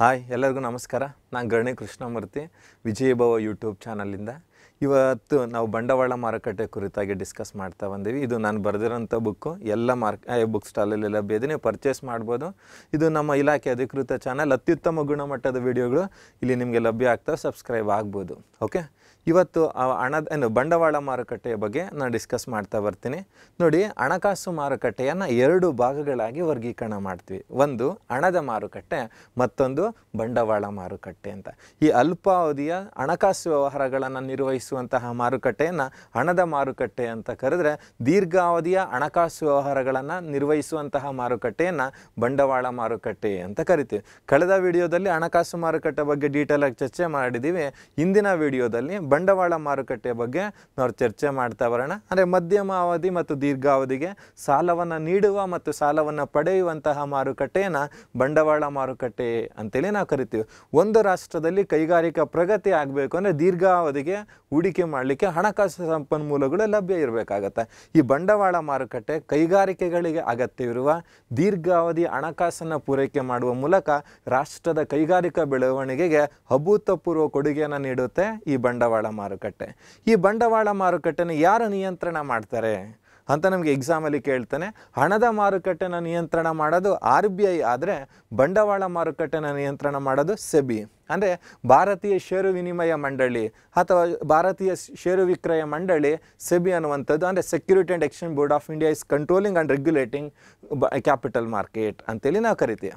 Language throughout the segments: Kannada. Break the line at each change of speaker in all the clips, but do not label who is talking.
ಹಾಯ್ ಎಲ್ಲರಿಗೂ ನಮಸ್ಕಾರ ನಾನು ಗಣಿ ಕೃಷ್ಣಮೂರ್ತಿ ವಿಜಯಭವ ಯೂಟ್ಯೂಬ್ ಚಾನಲಿಂದ ಇವತ್ತು ನಾವು ಬಂಡವಾಳ ಮಾರುಕಟ್ಟೆ ಕುರಿತಾಗಿ ಡಿಸ್ಕಸ್ ಮಾಡ್ತಾ ಬಂದೀವಿ ಇದು ನಾನು ಬರೆದಿರೋಂಥ ಬುಕ್ಕು ಎಲ್ಲ ಮಾರ್ಕ್ ಬುಕ್ ಸ್ಟಾಲಲ್ಲಿ ಲಭ್ಯ ಇದೆ ನೀವು ಪರ್ಚೇಸ್ ಮಾಡ್ಬೋದು ಇದು ನಮ್ಮ ಇಲಾಖೆ ಅಧಿಕೃತ ಚಾನಲ್ ಅತ್ಯುತ್ತಮ ಗುಣಮಟ್ಟದ ವಿಡಿಯೋಗಳು ಇಲ್ಲಿ ನಿಮಗೆ ಲಭ್ಯ ಆಗ್ತಾವೆ ಸಬ್ಸ್ಕ್ರೈಬ್ ಆಗ್ಬೋದು ಓಕೆ ಇವತ್ತು ಆ ಹಣದ ಬಂಡವಾಳ ಮಾರುಕಟ್ಟೆಯ ಬಗ್ಗೆ ನಾನು ಡಿಸ್ಕಸ್ ಮಾಡ್ತಾ ಬರ್ತೀನಿ ನೋಡಿ ಹಣಕಾಸು ಮಾರುಕಟ್ಟೆಯನ್ನು ಎರಡು ಭಾಗಗಳಾಗಿ ವರ್ಗೀಕರಣ ಮಾಡ್ತೀವಿ ಒಂದು ಹಣದ ಮಾರುಕಟ್ಟೆ ಮತ್ತೊಂದು ಬಂಡವಾಳ ಮಾರುಕಟ್ಟೆ ಅಂತ ಈ ಅಲ್ಪಾವಧಿಯ ಹಣಕಾಸು ವ್ಯವಹಾರಗಳನ್ನು ನಿರ್ವಹಿಸುವಂತಹ ಮಾರುಕಟ್ಟೆಯನ್ನು ಹಣದ ಮಾರುಕಟ್ಟೆ ಅಂತ ಕರೆದ್ರೆ ದೀರ್ಘಾವಧಿಯ ಹಣಕಾಸು ವ್ಯವಹಾರಗಳನ್ನು ನಿರ್ವಹಿಸುವಂತಹ ಮಾರುಕಟ್ಟೆಯನ್ನು ಬಂಡವಾಳ ಮಾರುಕಟ್ಟೆ ಅಂತ ಕರಿತೀವಿ ಕಳೆದ ವಿಡಿಯೋದಲ್ಲಿ ಹಣಕಾಸು ಮಾರುಕಟ್ಟೆ ಬಗ್ಗೆ ಡೀಟೇಲಾಗಿ ಚರ್ಚೆ ಮಾಡಿದ್ದೀವಿ ಇಂದಿನ ವಿಡಿಯೋದಲ್ಲಿ ಬಂಡವಾಳ ಮಾರುಕಟ್ಟೆಯ ಬಗ್ಗೆ ನಾವು ಚರ್ಚೆ ಮಾಡ್ತಾ ಬರೋಣ ಅಂದರೆ ಮಧ್ಯಮ ಅವಧಿ ಮತ್ತು ದೀರ್ಘಾವಧಿಗೆ ಸಾಲವನ್ನು ನೀಡುವ ಮತ್ತು ಸಾಲವನ್ನು ಪಡೆಯುವಂತಹ ಮಾರುಕಟ್ಟೆಯನ್ನು ಬಂಡವಾಳ ಮಾರುಕಟ್ಟೆ ಅಂತೇಳಿ ನಾವು ಕರಿತೀವಿ ಒಂದು ರಾಷ್ಟ್ರದಲ್ಲಿ ಕೈಗಾರಿಕಾ ಪ್ರಗತಿ ಆಗಬೇಕು ಅಂದರೆ ದೀರ್ಘಾವಧಿಗೆ ಹೂಡಿಕೆ ಮಾಡಲಿಕ್ಕೆ ಹಣಕಾಸು ಸಂಪನ್ಮೂಲಗಳು ಲಭ್ಯ ಇರಬೇಕಾಗತ್ತೆ ಈ ಬಂಡವಾಳ ಮಾರುಕಟ್ಟೆ ಕೈಗಾರಿಕೆಗಳಿಗೆ ಅಗತ್ಯವಿರುವ ದೀರ್ಘಾವಧಿ ಹಣಕಾಸನ್ನು ಪೂರೈಕೆ ಮಾಡುವ ಮೂಲಕ ರಾಷ್ಟ್ರದ ಕೈಗಾರಿಕಾ ಬೆಳವಣಿಗೆಗೆ ಅಭೂತಪೂರ್ವ ಕೊಡುಗೆಯನ್ನು ನೀಡುತ್ತೆ ಈ ಬಂಡವಾಳ ಮಾರುಕಟ್ಟೆ ಈ ಬಂಡವಾಳ ಮಾರುಕಟ್ಟೆನ ಯಾರು ನಿಯಂತ್ರಣ ಮಾಡ್ತಾರೆ ಅಂತ ನಮಗೆ ಎಕ್ಸಾಮಲ್ಲಿ ಕೇಳ್ತಾನೆ ಹಣದ ಮಾರುಕಟ್ಟೆನ ನಿಯಂತ್ರಣ ಮಾಡೋದು ಆರ್ ಬಿ ಐ ಆದರೆ ಬಂಡವಾಳ ಮಾರುಕಟ್ಟೆನ ನಿಯಂತ್ರಣ ಮಾಡೋದು ಸೆಬಿ ಅಂದರೆ ಭಾರತೀಯ ಷೇರು ವಿನಿಮಯ ಮಂಡಳಿ ಅಥವಾ ಭಾರತೀಯ ಷೇರು ವಿಕ್ರಯ ಮಂಡಳಿ ಸೆಬಿ ಅನ್ನುವಂಥದ್ದು ಅಂದರೆ security and exchange board of India is controlling and regulating capital market ಅಂತೇಳಿ ನಾವು ಕರಿತೀವಿ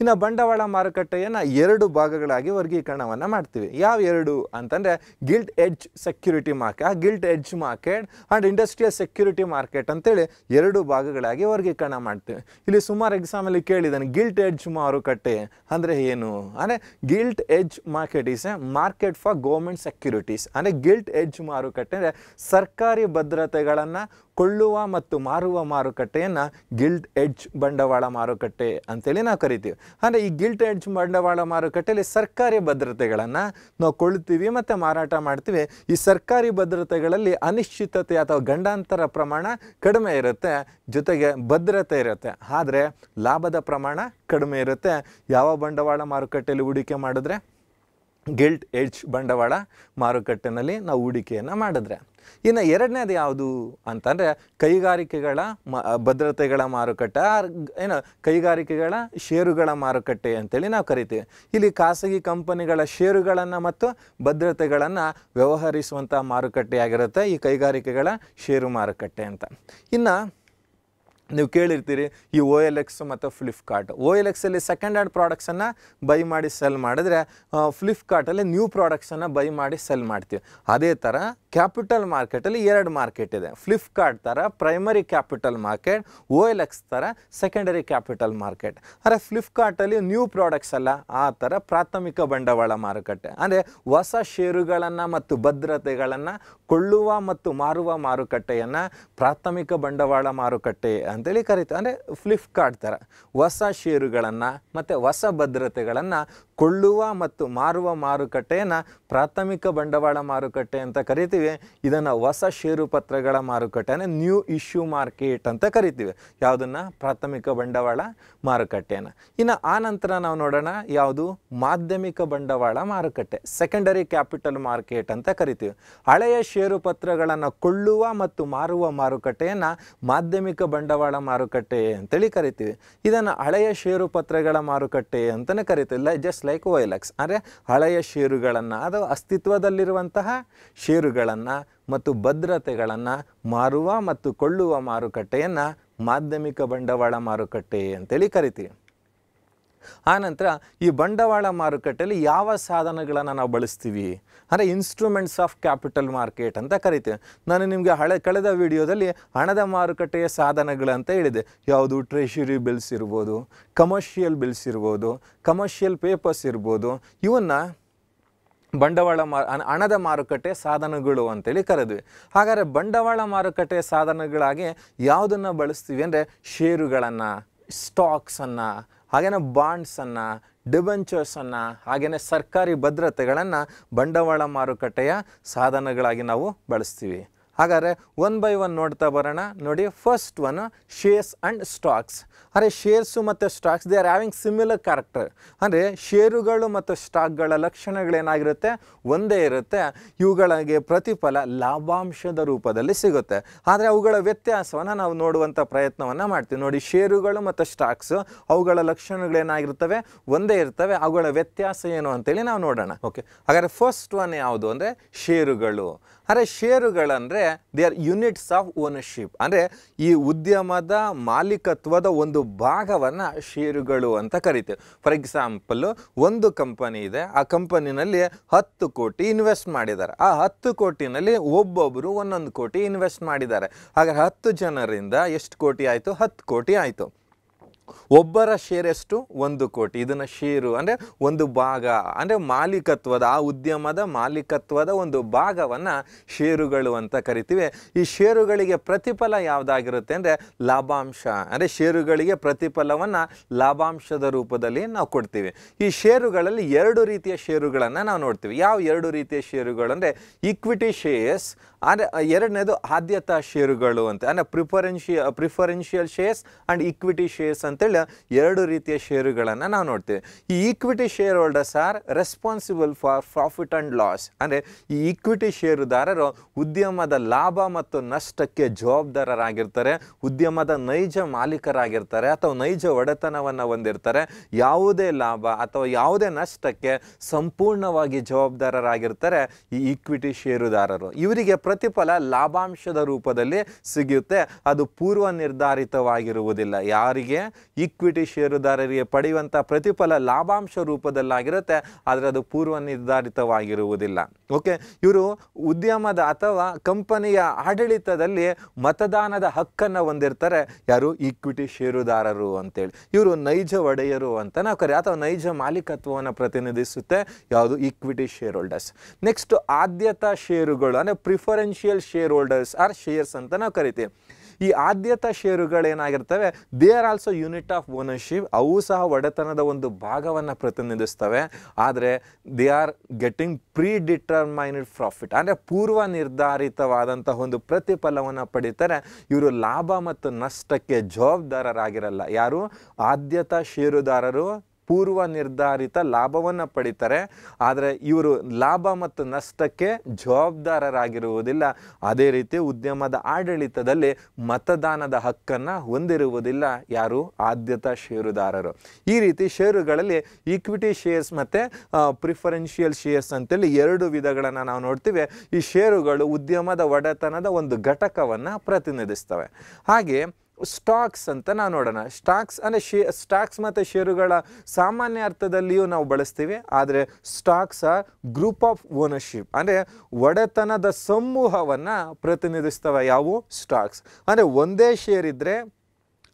ಇನ್ನು ಬಂಡವಾಳ ಮಾರುಕಟ್ಟೆಯನ್ನು ಎರಡು ಭಾಗಗಳಾಗಿ ವರ್ಗೀಕರಣವನ್ನು ಮಾಡ್ತೀವಿ ಯಾವ ಎರಡು ಅಂತಂದರೆ gilt edge security market gilt edge market and industrial security market ಅಂತೇಳಿ ಎರಡು ಭಾಗಗಳಾಗಿ ವರ್ಗೀಕರಣ ಮಾಡ್ತೀವಿ ಇಲ್ಲಿ ಸುಮಾರು ಎಕ್ಸಾಮಲ್ಲಿ ಕೇಳಿದ್ದಾನೆ ಗಿಲ್ಟ್ ಎಡ್ಜ್ ಮಾರುಕಟ್ಟೆ ಅಂದರೆ ಏನು ಅಂದರೆ gilt edge market is a market for government securities ಅಂದರೆ ಗಿಲ್ಟ್ ಎಡ್ಜ್ ಮಾರುಕಟ್ಟೆ ಅಂದರೆ ಸರ್ಕಾರಿ ಭದ್ರತೆಗಳನ್ನು ಕೊಳ್ಳುವ ಮತ್ತು ಮಾರುವ ಮಾರುಕಟ್ಟೆಯನ್ನು ಗಿಲ್ಡ್ ಎಡ್ಜ್ ಬಂಡವಾಳ ಮಾರುಕಟ್ಟೆ ಅಂತೇಳಿ ನಾವು ಕರಿತೀವಿ ಅಂದರೆ ಈ ಗಿಲ್ಟ್ ಎಡ್ಜ್ ಬಂಡವಾಳ ಮಾರುಕಟ್ಟೆಯಲ್ಲಿ ಸರ್ಕಾರಿ ಭದ್ರತೆಗಳನ್ನು ನಾವು ಕೊಳ್ತೀವಿ ಮತ್ತು ಮಾರಾಟ ಮಾಡ್ತೀವಿ ಈ ಸರ್ಕಾರಿ ಭದ್ರತೆಗಳಲ್ಲಿ ಅನಿಶ್ಚಿತತೆ ಅಥವಾ ಗಂಡಾಂತರ ಪ್ರಮಾಣ ಕಡಿಮೆ ಇರುತ್ತೆ ಜೊತೆಗೆ ಭದ್ರತೆ ಇರುತ್ತೆ ಆದರೆ ಲಾಭದ ಪ್ರಮಾಣ ಕಡಿಮೆ ಇರುತ್ತೆ ಯಾವ ಬಂಡವಾಳ ಮಾರುಕಟ್ಟೆಯಲ್ಲಿ ಹೂಡಿಕೆ ಮಾಡಿದ್ರೆ ಗಿಲ್ಟ್ ಎಡ್ಜ್ ಬಂಡವಾಳ ಮಾರುಕಟ್ಟೆನಲ್ಲಿ ನಾವು ಹೂಡಿಕೆಯನ್ನು ಮಾಡಿದ್ರೆ ಇನ್ನು ಎರಡನೇದು ಯಾವುದು ಅಂತಂದರೆ ಕೈಗಾರಿಕೆಗಳ ಮ ಭದ್ರತೆಗಳ ಮಾರುಕಟ್ಟೆ ಏನು ಕೈಗಾರಿಕೆಗಳ ಷೇರುಗಳ ಮಾರುಕಟ್ಟೆ ಅಂತೇಳಿ ನಾವು ಕರಿತೀವಿ ಇಲ್ಲಿ ಖಾಸಗಿ ಕಂಪನಿಗಳ ಷೇರುಗಳನ್ನು ಮತ್ತು ಭದ್ರತೆಗಳನ್ನು ವ್ಯವಹರಿಸುವಂಥ ಮಾರುಕಟ್ಟೆಯಾಗಿರುತ್ತೆ ಈ ಕೈಗಾರಿಕೆಗಳ ಷೇರು ಮಾರುಕಟ್ಟೆ ಅಂತ ಇನ್ನು ನೀವು ಕೇಳಿರ್ತೀರಿ ಈ ಓ ಎಲ್ ಎಕ್ಸ್ ಮತ್ತು ಫ್ಲಿಪ್ಕಾರ್ಟ್ ಓ ಎಲ್ ಎಕ್ಸಲ್ಲಿ ಸೆಕೆಂಡ್ ಹ್ಯಾಂಡ್ ಪ್ರಾಡಕ್ಟ್ಸನ್ನು ಬೈ ಮಾಡಿ ಸೆಲ್ ಮಾಡಿದ್ರೆ ಫ್ಲಿಪ್ಕಾರ್ಟಲ್ಲಿ ನ್ಯೂ ಪ್ರಾಡಕ್ಟ್ಸನ್ನು ಬೈ ಮಾಡಿ ಸೆಲ್ ಮಾಡ್ತೀವಿ ಅದೇ ಥರ ಕ್ಯಾಪಿಟಲ್ ಮಾರ್ಕೆಟಲ್ಲಿ ಎರಡು ಮಾರ್ಕೆಟ್ ಇದೆ ಫ್ಲಿಪ್ಕಾರ್ಟ್ ಥರ primary capital market O L X ಥರ ಸೆಕೆಂಡರಿ ಕ್ಯಾಪಿಟಲ್ ಮಾರ್ಕೆಟ್ ಅಂದರೆ ಫ್ಲಿಪ್ಕಾರ್ಟಲ್ಲಿ ನ್ಯೂ ಪ್ರಾಡಕ್ಟ್ಸ್ ಅಲ್ಲ ಆ ಥರ ಪ್ರಾಥಮಿಕ ಬಂಡವಾಳ ಮಾರುಕಟ್ಟೆ ಅಂದರೆ ಹೊಸ ಷೇರುಗಳನ್ನು ಮತ್ತು ಭದ್ರತೆಗಳನ್ನು ಕೊಳ್ಳುವ ಮತ್ತು ಮಾರುವ ಮಾರುಕಟ್ಟೆಯನ್ನು ಪ್ರಾಥಮಿಕ ಬಂಡವಾಳ ಮಾರುಕಟ್ಟೆ ಅಂತೇಳಿ ಕರಿತೀವಿ ಅಂದರೆ ಫ್ಲಿಪ್ಕಾರ್ಟ್ ಥರ ಹೊಸ ಷೇರುಗಳನ್ನು ಮತ್ತು ಹೊಸ ಭದ್ರತೆಗಳನ್ನು ಕೊಳ್ಳುವ ಮತ್ತು ಮಾರುವ ಮಾರುಕಟ್ಟೆಯನ್ನು ಪ್ರಾಥಮಿಕ ಬಂಡವಾಳ ಮಾರುಕಟ್ಟೆ ಅಂತ ಕರಿತೀವಿ ಇದನ್ನು ಹೊಸ ಷೇರು ಪತ್ರಗಳ ಮಾರುಕಟ್ಟೆ ಅಂದರೆ ನ್ಯೂ ಇಶ್ಯೂ ಮಾರ್ಕೆಟ್ ಅಂತ ಕರಿತೀವಿ ಯಾವುದನ್ನು ಪ್ರಾಥಮಿಕ ಬಂಡವಾಳ ಮಾರುಕಟ್ಟೆಯನ್ನು ಇನ್ನು ಆ ನಂತರ ನಾವು ನೋಡೋಣ ಯಾವುದು ಮಾಧ್ಯಮಿಕ ಬಂಡವಾಳ ಮಾರುಕಟ್ಟೆ ಸೆಕೆಂಡರಿ ಕ್ಯಾಪಿಟಲ್ ಮಾರ್ಕೆಟ್ ಅಂತ ಕರಿತೀವಿ ಹಳೆಯ ಷೇರು ಪತ್ರಗಳನ್ನು ಕೊಳ್ಳುವ ಮತ್ತು ಮಾರುವ ಮಾರುಕಟ್ಟೆಯನ್ನು ಮಾಧ್ಯಮಿಕ ಬಂಡವಾಳ ಬಂಡವಾಳ ಮಾರುಕಟ್ಟೆ ಅಂತೇಳಿ ಕರಿತೀವಿ ಇದನ್ನು ಹಳೆಯ ಷೇರು ಪತ್ರಗಳ ಮಾರುಕಟ್ಟೆ ಅಂತಲೇ ಲೈ ಜಸ್ಟ್ ಲೈಕ್ ವೈಲಕ್ಸ್ ಅಂದರೆ ಹಳೆಯ ಷೇರುಗಳನ್ನು ಅದು ಅಸ್ತಿತ್ವದಲ್ಲಿರುವಂತಹ ಷೇರುಗಳನ್ನು ಮತ್ತು ಭದ್ರತೆಗಳನ್ನು ಮಾರುವ ಮತ್ತು ಕೊಳ್ಳುವ ಮಾರುಕಟ್ಟೆಯನ್ನು ಮಾಧ್ಯಮಿಕ ಬಂಡವಾಳ ಮಾರುಕಟ್ಟೆ ಅಂತೇಳಿ ಕರಿತೀವಿ ಆನಂತರ ಈ ಬಂಡವಾಳ ಮಾರುಕಟ್ಟೆಯಲ್ಲಿ ಯಾವ ಸಾಧನಗಳನ್ನು ನಾವು ಬಳಸ್ತೀವಿ ಅಂದರೆ ಇನ್ಸ್ಟ್ರೂಮೆಂಟ್ಸ್ ಆಫ್ ಕ್ಯಾಪಿಟಲ್ ಮಾರ್ಕೆಟ್ ಅಂತ ಕರಿತೇವೆ ನಾನು ನಿಮಗೆ ಹಳೆ ಕಳೆದ ವಿಡಿಯೋದಲ್ಲಿ ಹಣದ ಮಾರುಕಟ್ಟೆಯ ಸಾಧನಗಳಂತ ಹೇಳಿದೆ ಯಾವುದು ಟ್ರೆಷರಿ ಬಿಲ್ಸ್ ಇರ್ಬೋದು ಕಮರ್ಷಿಯಲ್ ಬಿಲ್ಸ್ ಇರ್ಬೋದು ಕಮರ್ಷಿಯಲ್ ಪೇಪರ್ಸ್ ಇರ್ಬೋದು ಇವನ್ನು ಬಂಡವಾಳ ಮಾರು ಹಣದ ಮಾರುಕಟ್ಟೆ ಸಾಧನಗಳು ಅಂತೇಳಿ ಕರೆದ್ವಿ ಹಾಗಾದರೆ ಬಂಡವಾಳ ಮಾರುಕಟ್ಟೆ ಸಾಧನಗಳಾಗಿ ಯಾವುದನ್ನು ಬಳಸ್ತೀವಿ ಅಂದರೆ ಷೇರುಗಳನ್ನು ಸ್ಟಾಕ್ಸನ್ನು ಹಾಗೇನ ಬಾಂಡ್ಸನ್ನು ಡಿಬೆಂಚರ್ಸನ್ನು ಹಾಗೆಯೇ ಸರ್ಕಾರಿ ಭದ್ರತೆಗಳನ್ನು ಬಂಡವಾಳ ಮಾರುಕಟ್ಟೆಯ ಸಾಧನಗಳಾಗಿ ನಾವು ಬಳಸ್ತೀವಿ ಹಾಗಾದರೆ ಒನ್ ಬೈ ಒನ್ ನೋಡ್ತಾ ಬರೋಣ ನೋಡಿ first one shares and stocks ಅಂದರೆ ಶೇರ್ಸು ಮತ್ತು stocks they are having similar character ಅಂದರೆ ಷೇರುಗಳು ಮತ್ತು ಸ್ಟಾಕ್ಗಳ ಲಕ್ಷಣಗಳೇನಾಗಿರುತ್ತೆ ಒಂದೇ ಇರುತ್ತೆ ಇವುಗಳಿಗೆ ಪ್ರತಿಫಲ ಲಾಭಾಂಶದ ರೂಪದಲ್ಲಿ ಸಿಗುತ್ತೆ ಆದರೆ ಅವುಗಳ ವ್ಯತ್ಯಾಸವನ್ನು ನಾವು ನೋಡುವಂಥ ಪ್ರಯತ್ನವನ್ನು ಮಾಡ್ತೀವಿ ನೋಡಿ ಷೇರುಗಳು ಮತ್ತು ಸ್ಟಾಕ್ಸು ಅವುಗಳ ಲಕ್ಷಣಗಳೇನಾಗಿರ್ತವೆ ಒಂದೇ ಇರ್ತವೆ ಅವುಗಳ ವ್ಯತ್ಯಾಸ ಏನು ಅಂತೇಳಿ ನಾವು ನೋಡೋಣ ಓಕೆ ಹಾಗಾದರೆ ಫಸ್ಟ್ ಒನ್ ಯಾವುದು ಅಂದರೆ ಷೇರುಗಳು ಆದರೆ ಷೇರುಗಳಂದರೆ they are units of ownership ಅಂದರೆ ಈ ಉದ್ಯಮದ ಮಾಲೀಕತ್ವದ ಒಂದು ಭಾಗವನ್ನು ಷೇರುಗಳು ಅಂತ ಕರಿತೇವೆ ಫಾರ್ ಎಕ್ಸಾಂಪಲ್ಲು ಒಂದು ಕಂಪನಿ ಇದೆ ಆ ಕಂಪನಿನಲ್ಲಿ ಹತ್ತು ಕೋಟಿ ಇನ್ವೆಸ್ಟ್ ಮಾಡಿದ್ದಾರೆ ಆ ಹತ್ತು ಕೋಟಿನಲ್ಲಿ ಒಬ್ಬೊಬ್ಬರು ಒಂದೊಂದು ಕೋಟಿ ಇನ್ವೆಸ್ಟ್ ಮಾಡಿದ್ದಾರೆ ಹಾಗೆ ಹತ್ತು ಜನರಿಂದ ಎಷ್ಟು ಕೋಟಿ ಆಯಿತು ಹತ್ತು ಕೋಟಿ ಆಯಿತು ಒಬ್ಬರ ಶೇರ್ ಎಷ್ಟು ಒಂದು ಕೋಟಿ ಇದನ್ನು ಶೇರು ಅಂದರೆ ಒಂದು ಭಾಗ ಅಂದರೆ ಮಾಲೀಕತ್ವದ ಆ ಉದ್ಯಮದ ಮಾಲೀಕತ್ವದ ಒಂದು ಭಾಗವನ್ನು ಷೇರುಗಳು ಅಂತ ಕರಿತೀವಿ ಈ ಷೇರುಗಳಿಗೆ ಪ್ರತಿಫಲ ಯಾವುದಾಗಿರುತ್ತೆ ಅಂದರೆ ಲಾಭಾಂಶ ಅಂದರೆ ಷೇರುಗಳಿಗೆ ಪ್ರತಿಫಲವನ್ನು ಲಾಭಾಂಶದ ರೂಪದಲ್ಲಿ ನಾವು ಕೊಡ್ತೀವಿ ಈ ಷೇರುಗಳಲ್ಲಿ ಎರಡು ರೀತಿಯ ಷೇರುಗಳನ್ನು ನಾವು ನೋಡ್ತೀವಿ ಯಾವ ಎರಡು ರೀತಿಯ ಷೇರುಗಳು ಅಂದರೆ ಇಕ್ವಿಟಿ ಶೇರ್ಸ್ ಅಂದರೆ ಎರಡನೇದು ಆದ್ಯತಾ ಷೇರುಗಳು ಅಂತ ಅಂದರೆ preferential preferential shares and equity shares ಅಂತ ಅಂತೇಳಿ ಎರಡು ರೀತಿಯ ಷೇರುಗಳನ್ನು ನಾವು ನೋಡ್ತೀವಿ ಈ equity share holders are responsible for profit and loss ಅಂದರೆ ಈ ಈಕ್ವಿಟಿ ಷೇರುದಾರರು ಉದ್ಯಮದ ಲಾಭ ಮತ್ತು ನಷ್ಟಕ್ಕೆ ಜವಾಬ್ದಾರರಾಗಿರ್ತಾರೆ ಉದ್ಯಮದ ನೈಜ ಮಾಲೀಕರಾಗಿರ್ತಾರೆ ಅಥವಾ ನೈಜ ಒಡೆತನವನ್ನು ಹೊಂದಿರ್ತಾರೆ ಯಾವುದೇ ಲಾಭ ಅಥವಾ ಯಾವುದೇ ನಷ್ಟಕ್ಕೆ ಸಂಪೂರ್ಣವಾಗಿ ಜವಾಬ್ದಾರರಾಗಿರ್ತಾರೆ ಈ ಈಕ್ವಿಟಿ ಷೇರುದಾರರು ಇವರಿಗೆ ಪ್ರತಿಫಲ ಲಾಭಾಂಶದ ರೂಪದಲ್ಲಿ ಸಿಗುತ್ತೆ ಅದು ಪೂರ್ವ ನಿರ್ಧಾರಿತವಾಗಿರುವುದಿಲ್ಲ ಯಾರಿಗೆ ಈಕ್ವಿಟಿ ಷೇರುದಾರರಿಗೆ ಪಡೆಯುವಂಥ ಪ್ರತಿಫಲ ಲಾಭಾಂಶ ರೂಪದಲ್ಲಾಗಿರುತ್ತೆ ಆದರೆ ಅದು ಪೂರ್ವ ನಿರ್ಧಾರಿತವಾಗಿರುವುದಿಲ್ಲ ಓಕೆ ಇವರು ಉದ್ಯಮದ ಅಥವಾ ಕಂಪನಿಯ ಆಡಳಿತದಲ್ಲಿ ಮತದಾನದ ಹಕ್ಕನ್ನು ಹೊಂದಿರ್ತಾರೆ ಯಾರು ಈಕ್ವಿಟಿ ಷೇರುದಾರರು ಅಂತೇಳಿ ಇವರು ನೈಜ ಒಡೆಯರು ಅಂತ ನಾವು ಕರೆ ಅಥವಾ ನೈಜ ಮಾಲೀಕತ್ವವನ್ನು ಪ್ರತಿನಿಧಿಸುತ್ತೆ ಯಾವುದು ಈಕ್ವಿಟಿ ಶೇರ್ ಹೋಲ್ಡರ್ಸ್ ನೆಕ್ಸ್ಟ್ ಆದ್ಯತಾ ಷೇರುಗಳು ಅಂದರೆ preferential share holders are shares ಅಂತ ನಾವು ಕರಿತೀವಿ ಈ ಆದ್ಯತಾ ಷೇರುಗಳೇನಾಗಿರ್ತವೆ they are also unit of ownership ಅವು ಸಹ ಒಡೆತನದ ಒಂದು ಭಾಗವನ್ನು ಪ್ರತಿನಿಧಿಸ್ತವೆ ಆದರೆ they are getting predetermined profit ಅಂದರೆ ಪೂರ್ವ ನಿರ್ಧಾರಿತವಾದಂತಹ ಒಂದು ಪ್ರತಿಫಲವನ್ನು ಪಡಿತಾರೆ ಇವರು ಲಾಭ ಮತ್ತು ನಷ್ಟಕ್ಕೆ ಜವಾಬ್ದಾರರಾಗಿರಲ್ಲ ಯಾರು ಆದ್ಯತಾ ಷೇರುದಾರರು ಪೂರ್ವ ನಿರ್ಧಾರಿತ ಲಾಭವನ್ನು ಪಡಿತಾರೆ ಆದರೆ ಇವರು ಲಾಭ ಮತ್ತು ನಷ್ಟಕ್ಕೆ ಜವಾಬ್ದಾರರಾಗಿರುವುದಿಲ್ಲ ಅದೇ ರೀತಿ ಉದ್ಯಮದ ಆಡಳಿತದಲ್ಲಿ ಮತದಾನದ ಹಕ್ಕನ್ನು ಹೊಂದಿರುವುದಿಲ್ಲ ಯಾರು ಆದ್ಯತಾ ಷೇರುದಾರರು ಈ ರೀತಿ ಷೇರುಗಳಲ್ಲಿ ಈಕ್ವಿಟಿ ಶೇರ್ಸ್ ಮತ್ತು ಪ್ರಿಫರೆನ್ಷಿಯಲ್ ಶೇರ್ಸ್ ಅಂತೇಳಿ ಎರಡು ವಿಧಗಳನ್ನು ನಾವು ನೋಡ್ತೀವಿ ಈ ಷೇರುಗಳು ಉದ್ಯಮದ ಒಡೆತನದ ಒಂದು ಘಟಕವನ್ನು ಪ್ರತಿನಿಧಿಸ್ತವೆ ಹಾಗೆ ಸ್ಟಾಕ್ಸ್ ಅಂತ ನಾವು ನೋಡೋಣ ಸ್ಟಾಕ್ಸ್ ಅಂದರೆ ಶೇ ಸ್ಟಾಕ್ಸ್ ಮತ್ತು ಷೇರುಗಳ ಸಾಮಾನ್ಯ ಅರ್ಥದಲ್ಲಿಯೂ ನಾವು ಬಳಸ್ತೀವಿ ಆದರೆ ಸ್ಟಾಕ್ಸ್ ಗ್ರೂಪ್ ಆಫ್ ಓನರ್ಶಿಪ್ ಅಂದರೆ ಒಡೆತನದ ಸಮೂಹವನ್ನು ಪ್ರತಿನಿಧಿಸ್ತವೆ ಯಾವುವು ಸ್ಟಾಕ್ಸ್ ಅಂದರೆ ಒಂದೇ ಶೇರ್ ಇದ್ದರೆ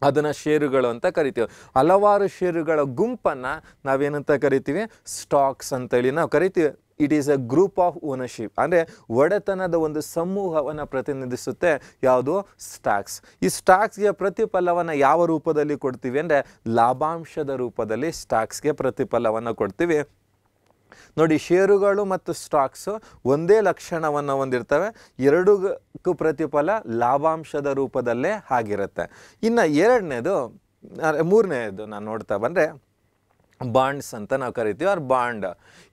ಅದನ್ನು ಷೇರುಗಳು ಅಂತ ಕರಿತೀವಿ ಹಲವಾರು ಷೇರುಗಳ ಗುಂಪನ್ನು ನಾವೇನಂತ ಕರಿತೀವಿ ಸ್ಟಾಕ್ಸ್ ಅಂತೇಳಿ ನಾವು ಕರಿತೀವಿ it is a group of ownership ಅಂದರೆ ಒಡೆತನದ ಒಂದು ಸಮೂಹವನ್ನು ಪ್ರತಿನಿಧಿಸುತ್ತೆ ಯಾವುದು ಸ್ಟಾಕ್ಸ್ ಈ ಸ್ಟಾಕ್ಸ್ಗೆ ಪ್ರತಿಫಲವನ್ನು ಯಾವ ರೂಪದಲ್ಲಿ ಕೊಡ್ತೀವಿ ಅಂದರೆ ಲಾಭಾಂಶದ ರೂಪದಲ್ಲಿ ಸ್ಟಾಕ್ಸ್ಗೆ ಪ್ರತಿಫಲವನ್ನು ಕೊಡ್ತೀವಿ ನೋಡಿ ಷೇರುಗಳು ಮತ್ತು ಸ್ಟಾಕ್ಸು ಒಂದೇ ಲಕ್ಷಣವನ್ನು ಹೊಂದಿರ್ತವೆ ಎರಡಕ್ಕೂ ಪ್ರತಿಫಲ ಲಾಭಾಂಶದ ರೂಪದಲ್ಲೇ ಆಗಿರುತ್ತೆ ಇನ್ನು ಎರಡನೇದು ಮೂರನೇದು ನಾನು ನೋಡ್ತಾ ಬಂದರೆ ಬಾಂಡ್ಸ್ ಅಂತ ನಾವು ಕರಿತೀವಿ ಅವ್ರ ಬಾಂಡ್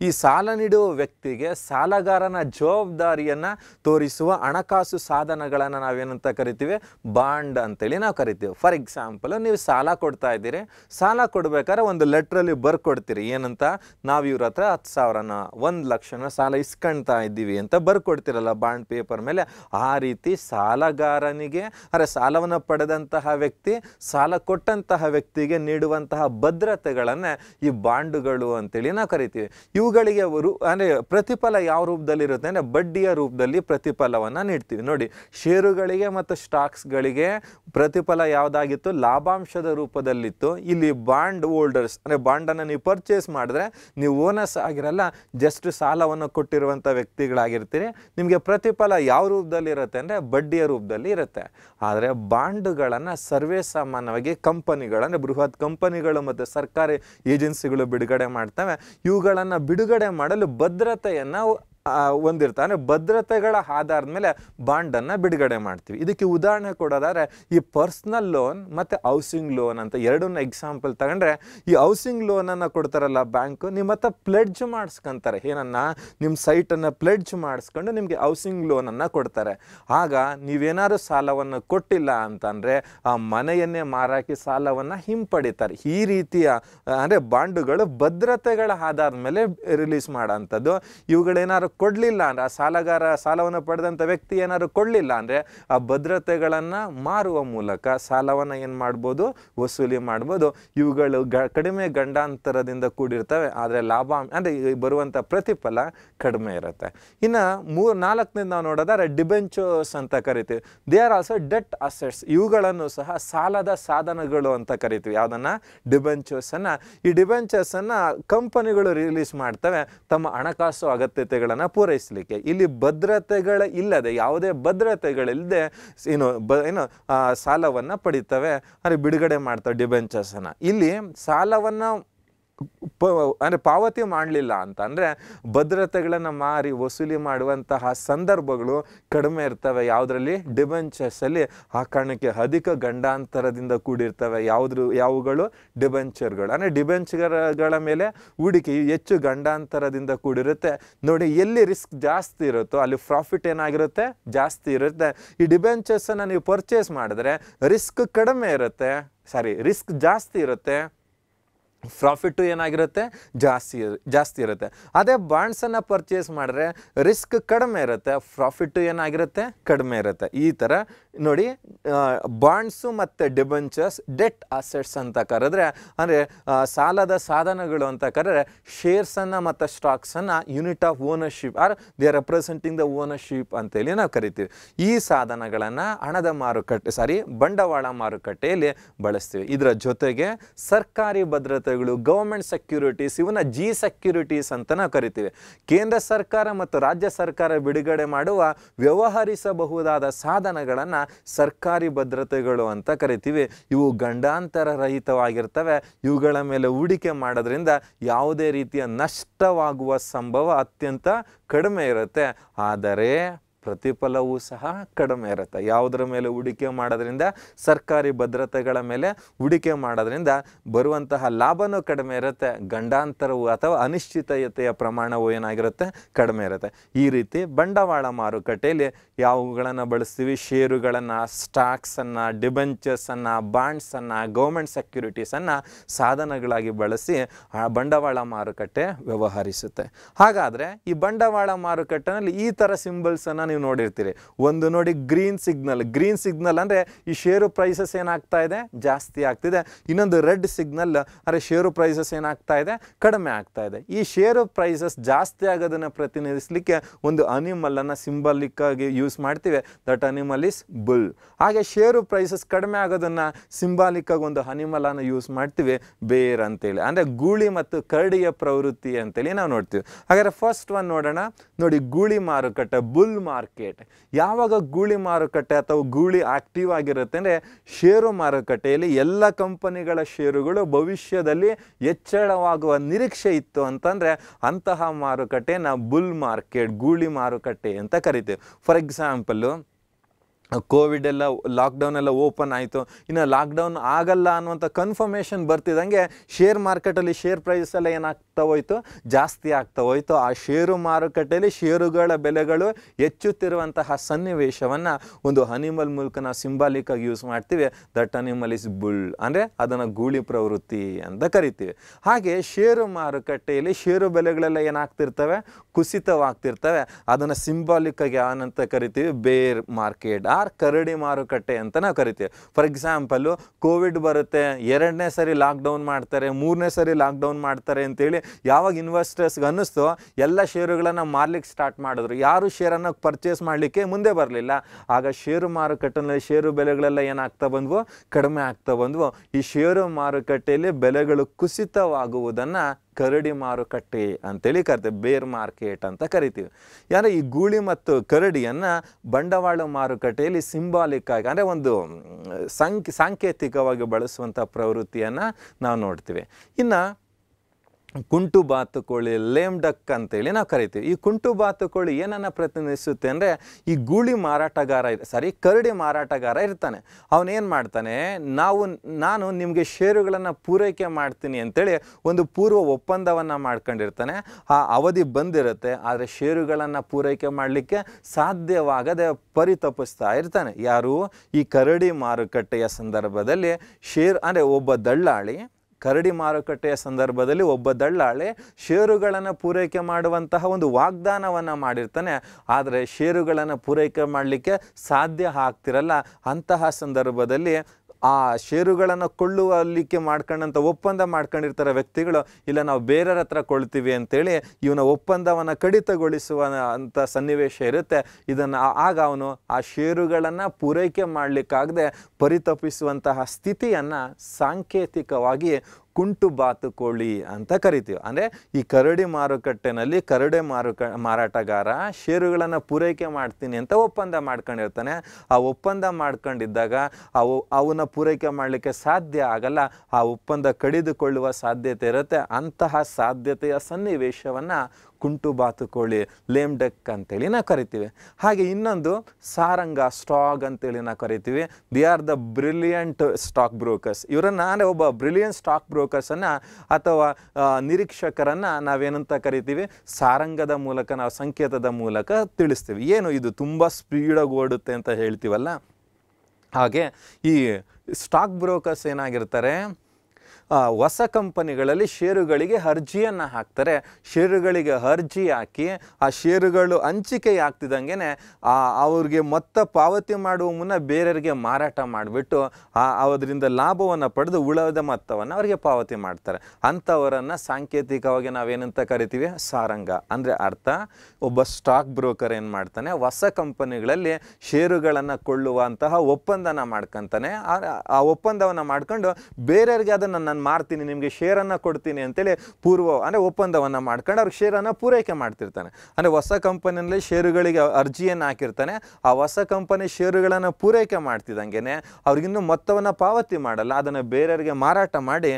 ಈ ಸಾಲ ನೀಡುವ ವ್ಯಕ್ತಿಗೆ ಸಾಲಗಾರನ ಜವಾಬ್ದಾರಿಯನ್ನು ತೋರಿಸುವ ಹಣಕಾಸು ಸಾಧನಗಳನ್ನು ನಾವೇನಂತ ಕರಿತೀವಿ ಬಾಂಡ್ ಅಂತೇಳಿ ನಾವು ಕರಿತೀವಿ ಫಾರ್ ಎಕ್ಸಾಂಪಲ್ ನೀವು ಸಾಲ ಕೊಡ್ತಾ ಇದ್ದೀರಿ ಸಾಲ ಕೊಡಬೇಕಾದ್ರೆ ಒಂದು ಲೆಟ್ರಲ್ಲಿ ಬರ್ಕೊಡ್ತೀರಿ ಏನಂತ ನಾವು ಇವ್ರ ಹತ್ರ ಹತ್ತು ಸಾವಿರನ ಒಂದು ಲಕ್ಷನ ಸಾಲ ಇಸ್ಕೊಳ್ತಾ ಇದ್ದೀವಿ ಅಂತ ಬರ್ಕೊಡ್ತೀರಲ್ಲ ಬಾಂಡ್ ಪೇಪರ್ ಮೇಲೆ ಆ ರೀತಿ ಸಾಲಗಾರನಿಗೆ ಅರೆ ಸಾಲವನ್ನು ಪಡೆದಂತಹ ವ್ಯಕ್ತಿ ಸಾಲ ಕೊಟ್ಟಂತಹ ವ್ಯಕ್ತಿಗೆ ನೀಡುವಂತಹ ಭದ್ರತೆಗಳನ್ನು ಈ ಬಾಂಡುಗಳು ಅಂತೇಳಿ ನಾವು ಕರಿತೀವಿ ಇವುಗಳಿಗೆ ಅವರು ಅಂದರೆ ಪ್ರತಿಫಲ ಯಾವ ರೂಪದಲ್ಲಿರುತ್ತೆ ಅಂದರೆ ಬಡ್ಡಿಯ ರೂಪದಲ್ಲಿ ಪ್ರತಿಫಲವನ್ನು ನೀಡ್ತೀವಿ ನೋಡಿ ಷೇರುಗಳಿಗೆ ಮತ್ತು ಸ್ಟಾಕ್ಸ್ಗಳಿಗೆ ಪ್ರತಿಫಲ ಯಾವುದಾಗಿತ್ತು ಲಾಭಾಂಶದ ರೂಪದಲ್ಲಿತ್ತು ಇಲ್ಲಿ ಬಾಂಡ್ ಹೋಲ್ಡರ್ಸ್ ಅಂದರೆ ಬಾಂಡನ್ನು ನೀವು ಪರ್ಚೇಸ್ ಮಾಡಿದ್ರೆ ನೀವು ಓನಸ್ ಆಗಿರಲ್ಲ ಜಸ್ಟ್ ಸಾಲವನ್ನು ಕೊಟ್ಟಿರುವಂಥ ವ್ಯಕ್ತಿಗಳಾಗಿರ್ತೀರಿ ನಿಮಗೆ ಪ್ರತಿಫಲ ಯಾವ ರೂಪದಲ್ಲಿ ಇರುತ್ತೆ ಅಂದರೆ ಬಡ್ಡಿಯ ರೂಪದಲ್ಲಿ ಇರುತ್ತೆ ಆದರೆ ಬಾಂಡುಗಳನ್ನು ಸರ್ವೇ ಸಾಮಾನ್ಯವಾಗಿ ಕಂಪನಿಗಳು ಅಂದರೆ ಬೃಹತ್ ಕಂಪನಿಗಳು ಮತ್ತು ಸರ್ಕಾರಿ ಏಜೆನ್ಸಿ ಏಜೆನ್ಸಿಗಳು ಬಿಡುಗಡೆ ಮಾಡ್ತವೆ ಇವುಗಳನ್ನು ಬಿಡುಗಡೆ ಮಾಡಲು ಭದ್ರತೆಯನ್ನು ಒಂದಿರ್ತಾನೆ ಭದ್ರತೆಗಳ ಆಧಾರದ ಮೇಲೆ ಬಾಂಡನ್ನು ಬಿಡುಗಡೆ ಮಾಡ್ತೀವಿ ಇದಕ್ಕೆ ಉದಾಹರಣೆ ಕೊಡೋದಾದ್ರೆ ಈ ಪರ್ಸ್ನಲ್ ಲೋನ್ ಮತ್ತು ಹೌಸಿಂಗ್ ಲೋನ್ ಅಂತ ಎರಡನ್ನ ಎಕ್ಸಾಂಪಲ್ ತಗೊಂಡ್ರೆ ಈ ಹೌಸಿಂಗ್ ಲೋನನ್ನು ಕೊಡ್ತಾರಲ್ಲ ಬ್ಯಾಂಕು ನಿಮ್ಮ ಹತ್ರ ಪ್ಲೆಡ್ಜ್ ಮಾಡಿಸ್ಕೊಂತಾರೆ ಏನನ್ನ ನಿಮ್ಮ ಸೈಟನ್ನು ಪ್ಲೆಡ್ಜ್ ಮಾಡಿಸ್ಕೊಂಡು ನಿಮಗೆ ಹೌಸಿಂಗ್ ಲೋನನ್ನು ಕೊಡ್ತಾರೆ ಆಗ ನೀವೇನಾದ್ರೂ ಸಾಲವನ್ನು ಕೊಟ್ಟಿಲ್ಲ ಅಂತಂದರೆ ಆ ಮನೆಯನ್ನೇ ಮಾರಾಕಿ ಸಾಲವನ್ನು ಹಿಂಪಡಿತಾರೆ ಈ ರೀತಿಯ ಅಂದರೆ ಬಾಂಡುಗಳು ಭದ್ರತೆಗಳ ಆಧಾರದ ಮೇಲೆ ರಿಲೀಸ್ ಮಾಡೋಂಥದ್ದು ಇವುಗಳೇನಾದ್ರು ಕೊಡಲಿಲ್ಲ ಅಂದರೆ ಆ ಸಾಲಗಾರ ಸಾಲವನ್ನು ಪಡೆದಂಥ ವ್ಯಕ್ತಿ ಏನಾದರೂ ಕೊಡಲಿಲ್ಲ ಅಂದರೆ ಆ ಭದ್ರತೆಗಳನ್ನು ಮಾರುವ ಮೂಲಕ ಸಾಲವನ್ನು ಏನು ಮಾಡ್ಬೋದು ವಸೂಲಿ ಮಾಡ್ಬೋದು ಇವುಗಳು ಗ ಕಡಿಮೆ ಗಂಡಾಂತರದಿಂದ ಕೂಡಿರ್ತವೆ ಆದರೆ ಲಾಭ ಅಂದರೆ ಬರುವಂಥ ಪ್ರತಿಫಲ ಕಡಿಮೆ ಇರುತ್ತೆ ಇನ್ನು ಮೂರು ನಾಲ್ಕನಿಂದ ನಾವು ನೋಡೋದಾದ್ರೆ ಡಿಬೆಂಚರ್ಸ್ ಅಂತ ಕರಿತೀವಿ they are also debt assets ಇವುಗಳನ್ನು ಸಹ ಸಾಲದ ಸಾಧನಗಳು ಅಂತ ಕರಿತೀವಿ ಯಾವುದನ್ನು ಡಿಬೆಂಚರ್ಸನ್ನು ಈ ಡಿಬೆಂಚರ್ಸನ್ನು ಕಂಪನಿಗಳು ರಿಲೀಸ್ ಮಾಡ್ತವೆ ತಮ್ಮ ಹಣಕಾಸು ಅಗತ್ಯತೆಗಳನ್ನು ಪೂರೈಸಲಿಕ್ಕೆ ಇಲ್ಲಿ ಭದ್ರತೆಗಳ ಇಲ್ಲದೆ ಯಾವುದೇ ಭದ್ರತೆಗಳಿಲ್ಲದೆ ಏನು ಬ ಏನು ಸಾಲವನ್ನು ಪಡಿತವೆ ಅಲ್ಲಿ ಬಿಡುಗಡೆ ಮಾಡ್ತವೆ ಡಿಬೆಂಚರ್ಸನ್ನು ಇಲ್ಲಿ ಸಾಲವನ್ನು ಪ ಅಂದರೆ ಪಾವತಿ ಮಾಡಲಿಲ್ಲ ಅಂತ ಅಂದರೆ ಭದ್ರತೆಗಳನ್ನು ಮಾರಿ ವಸೂಲಿ ಮಾಡುವಂತಹ ಸಂದರ್ಭಗಳು ಕಡಿಮೆ ಇರ್ತವೆ ಯಾವುದರಲ್ಲಿ ಡಿಬೆಂಚರ್ಸಲ್ಲಿ ಆ ಕಾರಣಕ್ಕೆ ಅಧಿಕ ಗಂಡಾಂತರದಿಂದ ಕೂಡಿರ್ತವೆ ಯಾವುದ್ರ ಯಾವುಗಳು ಡಿಬೆಂಚರ್ಗಳು ಅಂದರೆ ಡಿಬೆಂಚರ್ಗಳ ಮೇಲೆ ಹೂಡಿಕೆ ಹೆಚ್ಚು ಗಂಡಾಂತರದಿಂದ ಕೂಡಿರುತ್ತೆ ನೋಡಿ ಎಲ್ಲಿ ರಿಸ್ಕ್ ಜಾಸ್ತಿ ಇರುತ್ತೋ ಅಲ್ಲಿ ಪ್ರಾಫಿಟ್ ಏನಾಗಿರುತ್ತೆ ಜಾಸ್ತಿ ಇರುತ್ತೆ ಈ ಡಿಬೆಂಚರ್ಸನ್ನು ನೀವು ಪರ್ಚೇಸ್ ಮಾಡಿದ್ರೆ ರಿಸ್ಕ್ ಕಡಿಮೆ ಇರುತ್ತೆ ಸಾರಿ ರಿಸ್ಕ್ ಜಾಸ್ತಿ ಇರುತ್ತೆ ಪ್ರಾಫಿಟ್ಟು ಏನಾಗಿರುತ್ತೆ ಜಾಸ್ತಿ ಜಾಸ್ತಿ ಇರುತ್ತೆ ಅದೇ ಬಾಂಡ್ಸನ್ನು ಪರ್ಚೇಸ್ ಮಾಡಿದ್ರೆ ರಿಸ್ಕ್ ಕಡಿಮೆ ಇರುತ್ತೆ ಪ್ರಾಫಿಟ್ಟು ಏನಾಗಿರುತ್ತೆ ಕಡಿಮೆ ಇರುತ್ತೆ ಈ ಥರ ನೋಡಿ ಬಾಂಡ್ಸು ಮತ್ತು ಡಿಬೆಂಚರ್ಸ್ ಡೆಟ್ ಅಸೆಟ್ಸ್ ಅಂತ ಕರೆದ್ರೆ ಅಂದರೆ ಸಾಲದ ಸಾಧನಗಳು ಅಂತ ಕರೆದ್ರೆ ಶೇರ್ಸನ್ನು ಮತ್ತು ಸ್ಟಾಕ್ಸನ್ನು unit of ownership are they are representing the ownership ಅಂತೇಳಿ ನಾವು ಕರಿತೀವಿ ಈ ಸಾಧನಗಳನ್ನು ಹಣದ ಮಾರುಕಟ್ಟೆ ಸಾರಿ ಬಂಡವಾಳ ಮಾರುಕಟ್ಟೆಯಲ್ಲಿ ಬಳಸ್ತೀವಿ ಇದರ ಜೊತೆಗೆ ಸರ್ಕಾರಿ ಭದ್ರತೆಗಳು ಗೌರ್ಮೆಂಟ್ ಸೆಕ್ಯೂರಿಟೀಸ್ ಇವನ್ನ ಜಿ ಸೆಕ್ಯೂರಿಟೀಸ್ ಅಂತ ನಾವು ಕರಿತೀವಿ ಕೇಂದ್ರ ಸರ್ಕಾರ ಮತ್ತು ರಾಜ್ಯ ಸರ್ಕಾರ ಬಿಡುಗಡೆ ಮಾಡುವ ವ್ಯವಹರಿಸಬಹುದಾದ ಸಾಧನಗಳನ್ನು ಸರ್ಕಾರಿ ಭದ್ರತೆಗಳು ಅಂತ ಕರಿತೀವಿ ಇವು ಗಂಡಾಂತರ ರಹಿತವಾಗಿರ್ತವೆ ಇವುಗಳ ಮೇಲೆ ಹೂಡಿಕೆ ಮಾಡೋದ್ರಿಂದ ಯಾವುದೇ ರೀತಿಯ ನಷ್ಟವಾಗುವ ಸಂಭವ ಅತ್ಯಂತ ಕಡಿಮೆ ಇರುತ್ತೆ ಆದರೆ ಪ್ರತಿಫಲವೂ ಸಹ ಕಡಿಮೆ ಇರುತ್ತೆ ಯಾವುದರ ಮೇಲೆ ಹೂಡಿಕೆ ಮಾಡೋದ್ರಿಂದ ಸರ್ಕಾರಿ ಭದ್ರತೆಗಳ ಮೇಲೆ ಹೂಡಿಕೆ ಮಾಡೋದ್ರಿಂದ ಬರುವಂತಹ ಲಾಭವೂ ಕಡಿಮೆ ಇರುತ್ತೆ ಗಂಡಾಂತರವು ಅಥವಾ ಅನಿಶ್ಚಿತತೆಯ ಪ್ರಮಾಣವು ಏನಾಗಿರುತ್ತೆ ಕಡಿಮೆ ಇರುತ್ತೆ ಈ ರೀತಿ ಬಂಡವಾಳ ಮಾರುಕಟ್ಟೆಯಲ್ಲಿ ಯಾವುಗಳನ್ನು ಬಳಸ್ತೀವಿ ಷೇರುಗಳನ್ನು ಸ್ಟಾಕ್ಸನ್ನು ಡಿಬೆಂಚರ್ಸನ್ನು ಬಾಂಡ್ಸನ್ನು ಗೌರ್ಮೆಂಟ್ ಸೆಕ್ಯೂರಿಟೀಸನ್ನು ಸಾಧನಗಳಾಗಿ ಬಳಸಿ ಆ ಬಂಡವಾಳ ಮಾರುಕಟ್ಟೆ ವ್ಯವಹರಿಸುತ್ತೆ ಹಾಗಾದರೆ ಈ ಬಂಡವಾಳ ಮಾರುಕಟ್ಟೆನಲ್ಲಿ ಈ ಥರ ಸಿಂಬಲ್ಸನ್ನು ನೀವು ನೋಡಿರ್ತೀರಿ ಒಂದು ನೋಡಿ ಗ್ರೀನ್ ಸಿಗ್ನಲ್ ಗ್ರೀನ್ ಸಿಗ್ನಲ್ ಅಂದರೆ ಈ ಷೇರು ಪ್ರೈಸಸ್ ಏನಾಗ್ತಾ ಇದೆ ಜಾಸ್ತಿ ಆಗ್ತಿದೆ ಇನ್ನೊಂದು ರೆಡ್ ಸಿಗ್ನಲ್ ಅಂದರೆ ಷೇರು ಪ್ರೈಸಸ್ ಏನಾಗ್ತಾ ಇದೆ ಕಡಿಮೆ ಆಗ್ತಾ ಇದೆ ಈ ಷೇರು ಪ್ರೈಸಸ್ ಜಾಸ್ತಿ ಆಗೋದನ್ನು ಪ್ರತಿನಿಧಿಸಲಿಕ್ಕೆ ಒಂದು ಅನಿಮಲನ್ನು ಆಗಿ ಯೂಸ್ ಮಾಡ್ತೀವಿ ದಟ್ ಅನಿಮಲ್ ಇಸ್ ಬುಲ್ ಹಾಗೆ ಷೇರು ಪ್ರೈಸಸ್ ಕಡಿಮೆ ಆಗೋದನ್ನು ಆಗಿ ಒಂದು ಅನಿಮಲನ್ನು ಯೂಸ್ ಮಾಡ್ತೀವಿ ಬೇರ್ ಅಂತೇಳಿ ಅಂದರೆ ಗೂಳಿ ಮತ್ತು ಕರಡಿಯ ಪ್ರವೃತ್ತಿ ಅಂತೇಳಿ ನಾವು ನೋಡ್ತೀವಿ ಹಾಗಾದರೆ ಫಸ್ಟ್ ಒನ್ ನೋಡೋಣ ನೋಡಿ ಗೂಳಿ ಮಾರುಕಟ್ಟೆ ಬುಲ್ ಮಾರುಕಟ್ಟೆ ಮಾರ್ಕೆಟ್ ಯಾವಾಗ ಗೂಳಿ ಮಾರುಕಟ್ಟೆ ಅಥವಾ ಗೂಳಿ ಆಕ್ಟಿವ್ ಆಗಿರುತ್ತೆ ಅಂದರೆ ಷೇರು ಮಾರುಕಟ್ಟೆಯಲ್ಲಿ ಎಲ್ಲ ಕಂಪನಿಗಳ ಷೇರುಗಳು ಭವಿಷ್ಯದಲ್ಲಿ ಹೆಚ್ಚಳವಾಗುವ ನಿರೀಕ್ಷೆ ಇತ್ತು ಅಂತಂದರೆ ಅಂತಹ ಮಾರುಕಟ್ಟೆ ನಾವು ಬುಲ್ ಮಾರ್ಕೆಟ್ ಗೂಳಿ ಮಾರುಕಟ್ಟೆ ಅಂತ ಕರಿತೇವೆ ಫಾರ್ ಎಕ್ಸಾಂಪಲ್ಲು ಕೋವಿಡ್ ಎಲ್ಲ ಲಾಕ್ಡೌನ್ ಎಲ್ಲ ಓಪನ್ ಆಯಿತು ಇನ್ನು ಲಾಕ್ಡೌನ್ ಆಗಲ್ಲ ಅನ್ನುವಂಥ ಕನ್ಫರ್ಮೇಷನ್ ಬರ್ತಿದ್ದಂಗೆ ಶೇರ್ ಮಾರ್ಕೆಟಲ್ಲಿ ಶೇರ್ ಪ್ರೈಸ್ ಎಲ್ಲ ಏನಾಗ್ತಾ ಹೋಯ್ತು ಜಾಸ್ತಿ ಆಗ್ತಾ ಹೋಯಿತು ಆ ಷೇರು ಮಾರುಕಟ್ಟೆಯಲ್ಲಿ ಷೇರುಗಳ ಬೆಲೆಗಳು ಹೆಚ್ಚುತ್ತಿರುವಂತಹ ಸನ್ನಿವೇಶವನ್ನು ಒಂದು ಹನಿಮಲ್ ಮೂಲಕ ನಾವು ಆಗಿ ಯೂಸ್ ಮಾಡ್ತೀವಿ ದಟ್ ಅನಿಮಲ್ ಇಸ್ ಬುಲ್ ಅಂದರೆ ಅದನ್ನು ಗೂಳಿ ಪ್ರವೃತ್ತಿ ಅಂತ ಕರಿತೀವಿ ಹಾಗೆ ಷೇರು ಮಾರುಕಟ್ಟೆಯಲ್ಲಿ ಷೇರು ಬೆಲೆಗಳೆಲ್ಲ ಏನಾಗ್ತಿರ್ತವೆ ಕುಸಿತವಾಗ್ತಿರ್ತವೆ ಅದನ್ನು ಆಗಿ ಆನಂತ ಕರಿತೀವಿ ಬೇರ್ ಮಾರ್ಕೆಟ್ ಆರ್ ಕರಡಿ ಮಾರುಕಟ್ಟೆ ಅಂತ ನಾವು ಕರಿತೀವಿ ಫಾರ್ ಎಕ್ಸಾಂಪಲ್ಲು ಕೋವಿಡ್ ಬರುತ್ತೆ ಎರಡನೇ ಸರಿ ಲಾಕ್ಡೌನ್ ಮಾಡ್ತಾರೆ ಮೂರನೇ ಸರಿ ಲಾಕ್ಡೌನ್ ಮಾಡ್ತಾರೆ ಅಂತೇಳಿ ಯಾವಾಗ ಇನ್ವೆಸ್ಟರ್ಸ್ಗೆ ಅನ್ನಿಸ್ತೋ ಎಲ್ಲ ಷೇರುಗಳನ್ನು ಮಾರ್ಲಿಕ್ಕೆ ಸ್ಟಾರ್ಟ್ ಮಾಡಿದ್ರು ಯಾರು ಷೇರನ್ನು ಪರ್ಚೇಸ್ ಮಾಡಲಿಕ್ಕೆ ಮುಂದೆ ಬರಲಿಲ್ಲ ಆಗ ಷೇರು ಮಾರುಕಟ್ಟೆನಲ್ಲಿ ಷೇರು ಬೆಲೆಗಳೆಲ್ಲ ಏನಾಗ್ತಾ ಬಂದವು ಕಡಿಮೆ ಆಗ್ತಾ ಬಂದ್ವು ಈ ಷೇರು ಮಾರುಕಟ್ಟೆಯಲ್ಲಿ ಬೆಲೆಗಳು ಕುಸಿತವಾಗುವುದನ್ನು ಕರಡಿ ಮಾರುಕಟ್ಟೆ ಅಂತೇಳಿ ಕರಿತೇವೆ ಬೇರ್ ಮಾರ್ಕೆಟ್ ಅಂತ ಕರಿತೀವಿ ಯಾರು ಈ ಗೂಳಿ ಮತ್ತು ಕರಡಿಯನ್ನು ಬಂಡವಾಳ ಮಾರುಕಟ್ಟೆಯಲ್ಲಿ ಸಿಂಬಾಲಿಕ್ ಆಗಿ ಅಂದರೆ ಒಂದು ಸಂಖ್ಯೆ ಸಾಂಕೇತಿಕವಾಗಿ ಬಳಸುವಂಥ ಪ್ರವೃತ್ತಿಯನ್ನು ನಾವು ನೋಡ್ತೀವಿ ಇನ್ನು ಕುಂಟು ಬಾತುಕೋಳಿ ಲೇಮ್ ಡಕ್ ಅಂತೇಳಿ ನಾವು ಕರಿತೀವಿ ಈ ಕುಂಟು ಬಾತುಕೋಳಿ ಏನನ್ನು ಪ್ರತಿನಿಧಿಸುತ್ತೆ ಅಂದರೆ ಈ ಗೂಳಿ ಮಾರಾಟಗಾರ ಸಾರಿ ಕರಡಿ ಮಾರಾಟಗಾರ ಇರ್ತಾನೆ ಅವನೇನು ಮಾಡ್ತಾನೆ ನಾವು ನಾನು ನಿಮಗೆ ಷೇರುಗಳನ್ನು ಪೂರೈಕೆ ಮಾಡ್ತೀನಿ ಅಂತೇಳಿ ಒಂದು ಪೂರ್ವ ಒಪ್ಪಂದವನ್ನು ಮಾಡ್ಕೊಂಡಿರ್ತಾನೆ ಆ ಅವಧಿ ಬಂದಿರುತ್ತೆ ಆದರೆ ಷೇರುಗಳನ್ನು ಪೂರೈಕೆ ಮಾಡಲಿಕ್ಕೆ ಸಾಧ್ಯವಾಗದೆ ಪರಿತಪಿಸ್ತಾ ಇರ್ತಾನೆ ಯಾರು ಈ ಕರಡಿ ಮಾರುಕಟ್ಟೆಯ ಸಂದರ್ಭದಲ್ಲಿ ಶೇರ್ ಅಂದರೆ ಒಬ್ಬ ದಳ್ಳಾಳಿ ಕರಡಿ ಮಾರುಕಟ್ಟೆಯ ಸಂದರ್ಭದಲ್ಲಿ ಒಬ್ಬ ದಳ್ಳಾಳಿ ಷೇರುಗಳನ್ನು ಪೂರೈಕೆ ಮಾಡುವಂತಹ ಒಂದು ವಾಗ್ದಾನವನ್ನು ಮಾಡಿರ್ತಾನೆ ಆದರೆ ಷೇರುಗಳನ್ನು ಪೂರೈಕೆ ಮಾಡಲಿಕ್ಕೆ ಸಾಧ್ಯ ಆಗ್ತಿರಲ್ಲ ಅಂತಹ ಸಂದರ್ಭದಲ್ಲಿ ಆ ಷೇರುಗಳನ್ನು ಕೊಳ್ಳುವಲ್ಲಿಕ್ಕೆ ಮಾಡ್ಕೊಂಡಂಥ ಒಪ್ಪಂದ ಮಾಡ್ಕೊಂಡಿರ್ತಾರೆ ವ್ಯಕ್ತಿಗಳು ಇಲ್ಲ ನಾವು ಬೇರೆಯವ್ರ ಹತ್ರ ಕೊಳ್ತೀವಿ ಅಂತೇಳಿ ಇವನ ಒಪ್ಪಂದವನ್ನು ಕಡಿತಗೊಳಿಸುವ ಅಂಥ ಸನ್ನಿವೇಶ ಇರುತ್ತೆ ಇದನ್ನು ಆಗ ಅವನು ಆ ಷೇರುಗಳನ್ನು ಪೂರೈಕೆ ಮಾಡಲಿಕ್ಕಾಗದೆ ಪರಿತಪಿಸುವಂತಹ ಸ್ಥಿತಿಯನ್ನು ಸಾಂಕೇತಿಕವಾಗಿ ಕುಂಟು ಬಾತುಕೋಳಿ ಅಂತ ಕರಿತೀವಿ ಅಂದರೆ ಈ ಕರಡಿ ಮಾರುಕಟ್ಟೆನಲ್ಲಿ ಕರಡೆ ಮಾರುಕ ಮಾರಾಟಗಾರ ಷೇರುಗಳನ್ನು ಪೂರೈಕೆ ಮಾಡ್ತೀನಿ ಅಂತ ಒಪ್ಪಂದ ಮಾಡ್ಕೊಂಡಿರ್ತಾನೆ ಆ ಒಪ್ಪಂದ ಮಾಡ್ಕೊಂಡಿದ್ದಾಗ ಅವು ಅವನ್ನ ಪೂರೈಕೆ ಮಾಡಲಿಕ್ಕೆ ಸಾಧ್ಯ ಆಗಲ್ಲ ಆ ಒಪ್ಪಂದ ಕಡಿದುಕೊಳ್ಳುವ ಸಾಧ್ಯತೆ ಇರುತ್ತೆ ಅಂತಹ ಸಾಧ್ಯತೆಯ ಸನ್ನಿವೇಶವನ್ನು ಕುಂಟು ಬಾತುಕೋಳಿ ಲೇಮ್ ಡಕ್ ಅಂತೇಳಿ ನಾವು ಕರಿತೀವಿ ಹಾಗೆ ಇನ್ನೊಂದು ಸಾರಂಗ ಸ್ಟಾಕ್ ಅಂತೇಳಿ ನಾವು ಕರಿತೀವಿ they are the brilliant stock brokers ಇವರನ್ನು ನಾನೇ ಒಬ್ಬ ಬ್ರಿಲಿಯಂಟ್ ಸ್ಟಾಕ್ ಬ್ರೋಕರ್ಸನ್ನು ಅಥವಾ ನಿರೀಕ್ಷಕರನ್ನು ನಾವೇನಂತ ಕರಿತೀವಿ ಸಾರಂಗದ ಮೂಲಕ ನಾವು ಸಂಕೇತದ ಮೂಲಕ ತಿಳಿಸ್ತೀವಿ ಏನು ಇದು ತುಂಬ ಸ್ಪೀಡಾಗಿ ಓಡುತ್ತೆ ಅಂತ ಹೇಳ್ತೀವಲ್ಲ ಹಾಗೆ ಈ ಸ್ಟಾಕ್ ಬ್ರೋಕರ್ಸ್ ಏನಾಗಿರ್ತಾರೆ ಹೊಸ ಕಂಪನಿಗಳಲ್ಲಿ ಷೇರುಗಳಿಗೆ ಅರ್ಜಿಯನ್ನು ಹಾಕ್ತಾರೆ ಷೇರುಗಳಿಗೆ ಅರ್ಜಿ ಹಾಕಿ ಆ ಷೇರುಗಳು ಹಂಚಿಕೆ ಆಗ್ತಿದ್ದಂಗೆ ಅವ್ರಿಗೆ ಮೊತ್ತ ಪಾವತಿ ಮಾಡುವ ಮುನ್ನ ಬೇರೆಯವರಿಗೆ ಮಾರಾಟ ಮಾಡಿಬಿಟ್ಟು ಅದರಿಂದ ಲಾಭವನ್ನು ಪಡೆದು ಉಳದ ಮೊತ್ತವನ್ನು ಅವರಿಗೆ ಪಾವತಿ ಮಾಡ್ತಾರೆ ಅಂಥವರನ್ನು ಸಾಂಕೇತಿಕವಾಗಿ ನಾವೇನಂತ ಕರಿತೀವಿ ಸಾರಂಗ ಅಂದರೆ ಅರ್ಥ ಒಬ್ಬ ಸ್ಟಾಕ್ ಬ್ರೋಕರ್ ಏನು ಮಾಡ್ತಾನೆ ಹೊಸ ಕಂಪನಿಗಳಲ್ಲಿ ಷೇರುಗಳನ್ನು ಕೊಳ್ಳುವಂತಹ ಒಪ್ಪಂದನ ಮಾಡ್ಕೊತಾನೆ ಆ ಒಪ್ಪಂದವನ್ನು ಮಾಡ್ಕೊಂಡು ಬೇರೆಯವರಿಗೆ ಅದನ್ನು ನಾನು ಮಾರ್ತೀನಿ ನಿಮಗೆ ಶೇರನ್ನು ಕೊಡ್ತೀನಿ ಅಂತೇಳಿ ಪೂರ್ವ ಅಂದರೆ ಒಪ್ಪಂದವನ್ನು ಮಾಡ್ಕೊಂಡು ಅವ್ರಿಗೆ ಶೇರನ್ನು ಪೂರೈಕೆ ಮಾಡ್ತಿರ್ತಾನೆ ಅಂದರೆ ಹೊಸ ಕಂಪನಿಯಲ್ಲಿ ಷೇರುಗಳಿಗೆ ಅರ್ಜಿಯನ್ನು ಹಾಕಿರ್ತಾನೆ ಆ ಹೊಸ ಕಂಪನಿ ಷೇರುಗಳನ್ನು ಪೂರೈಕೆ ಮಾಡ್ತಿದ್ದಂಗೆ ಅವ್ರಿಗಿನ್ನೂ ಮೊತ್ತವನ್ನು ಪಾವತಿ ಮಾಡಲ್ಲ ಅದನ್ನು ಬೇರೆಯವರಿಗೆ ಮಾರಾಟ ಮಾಡಿ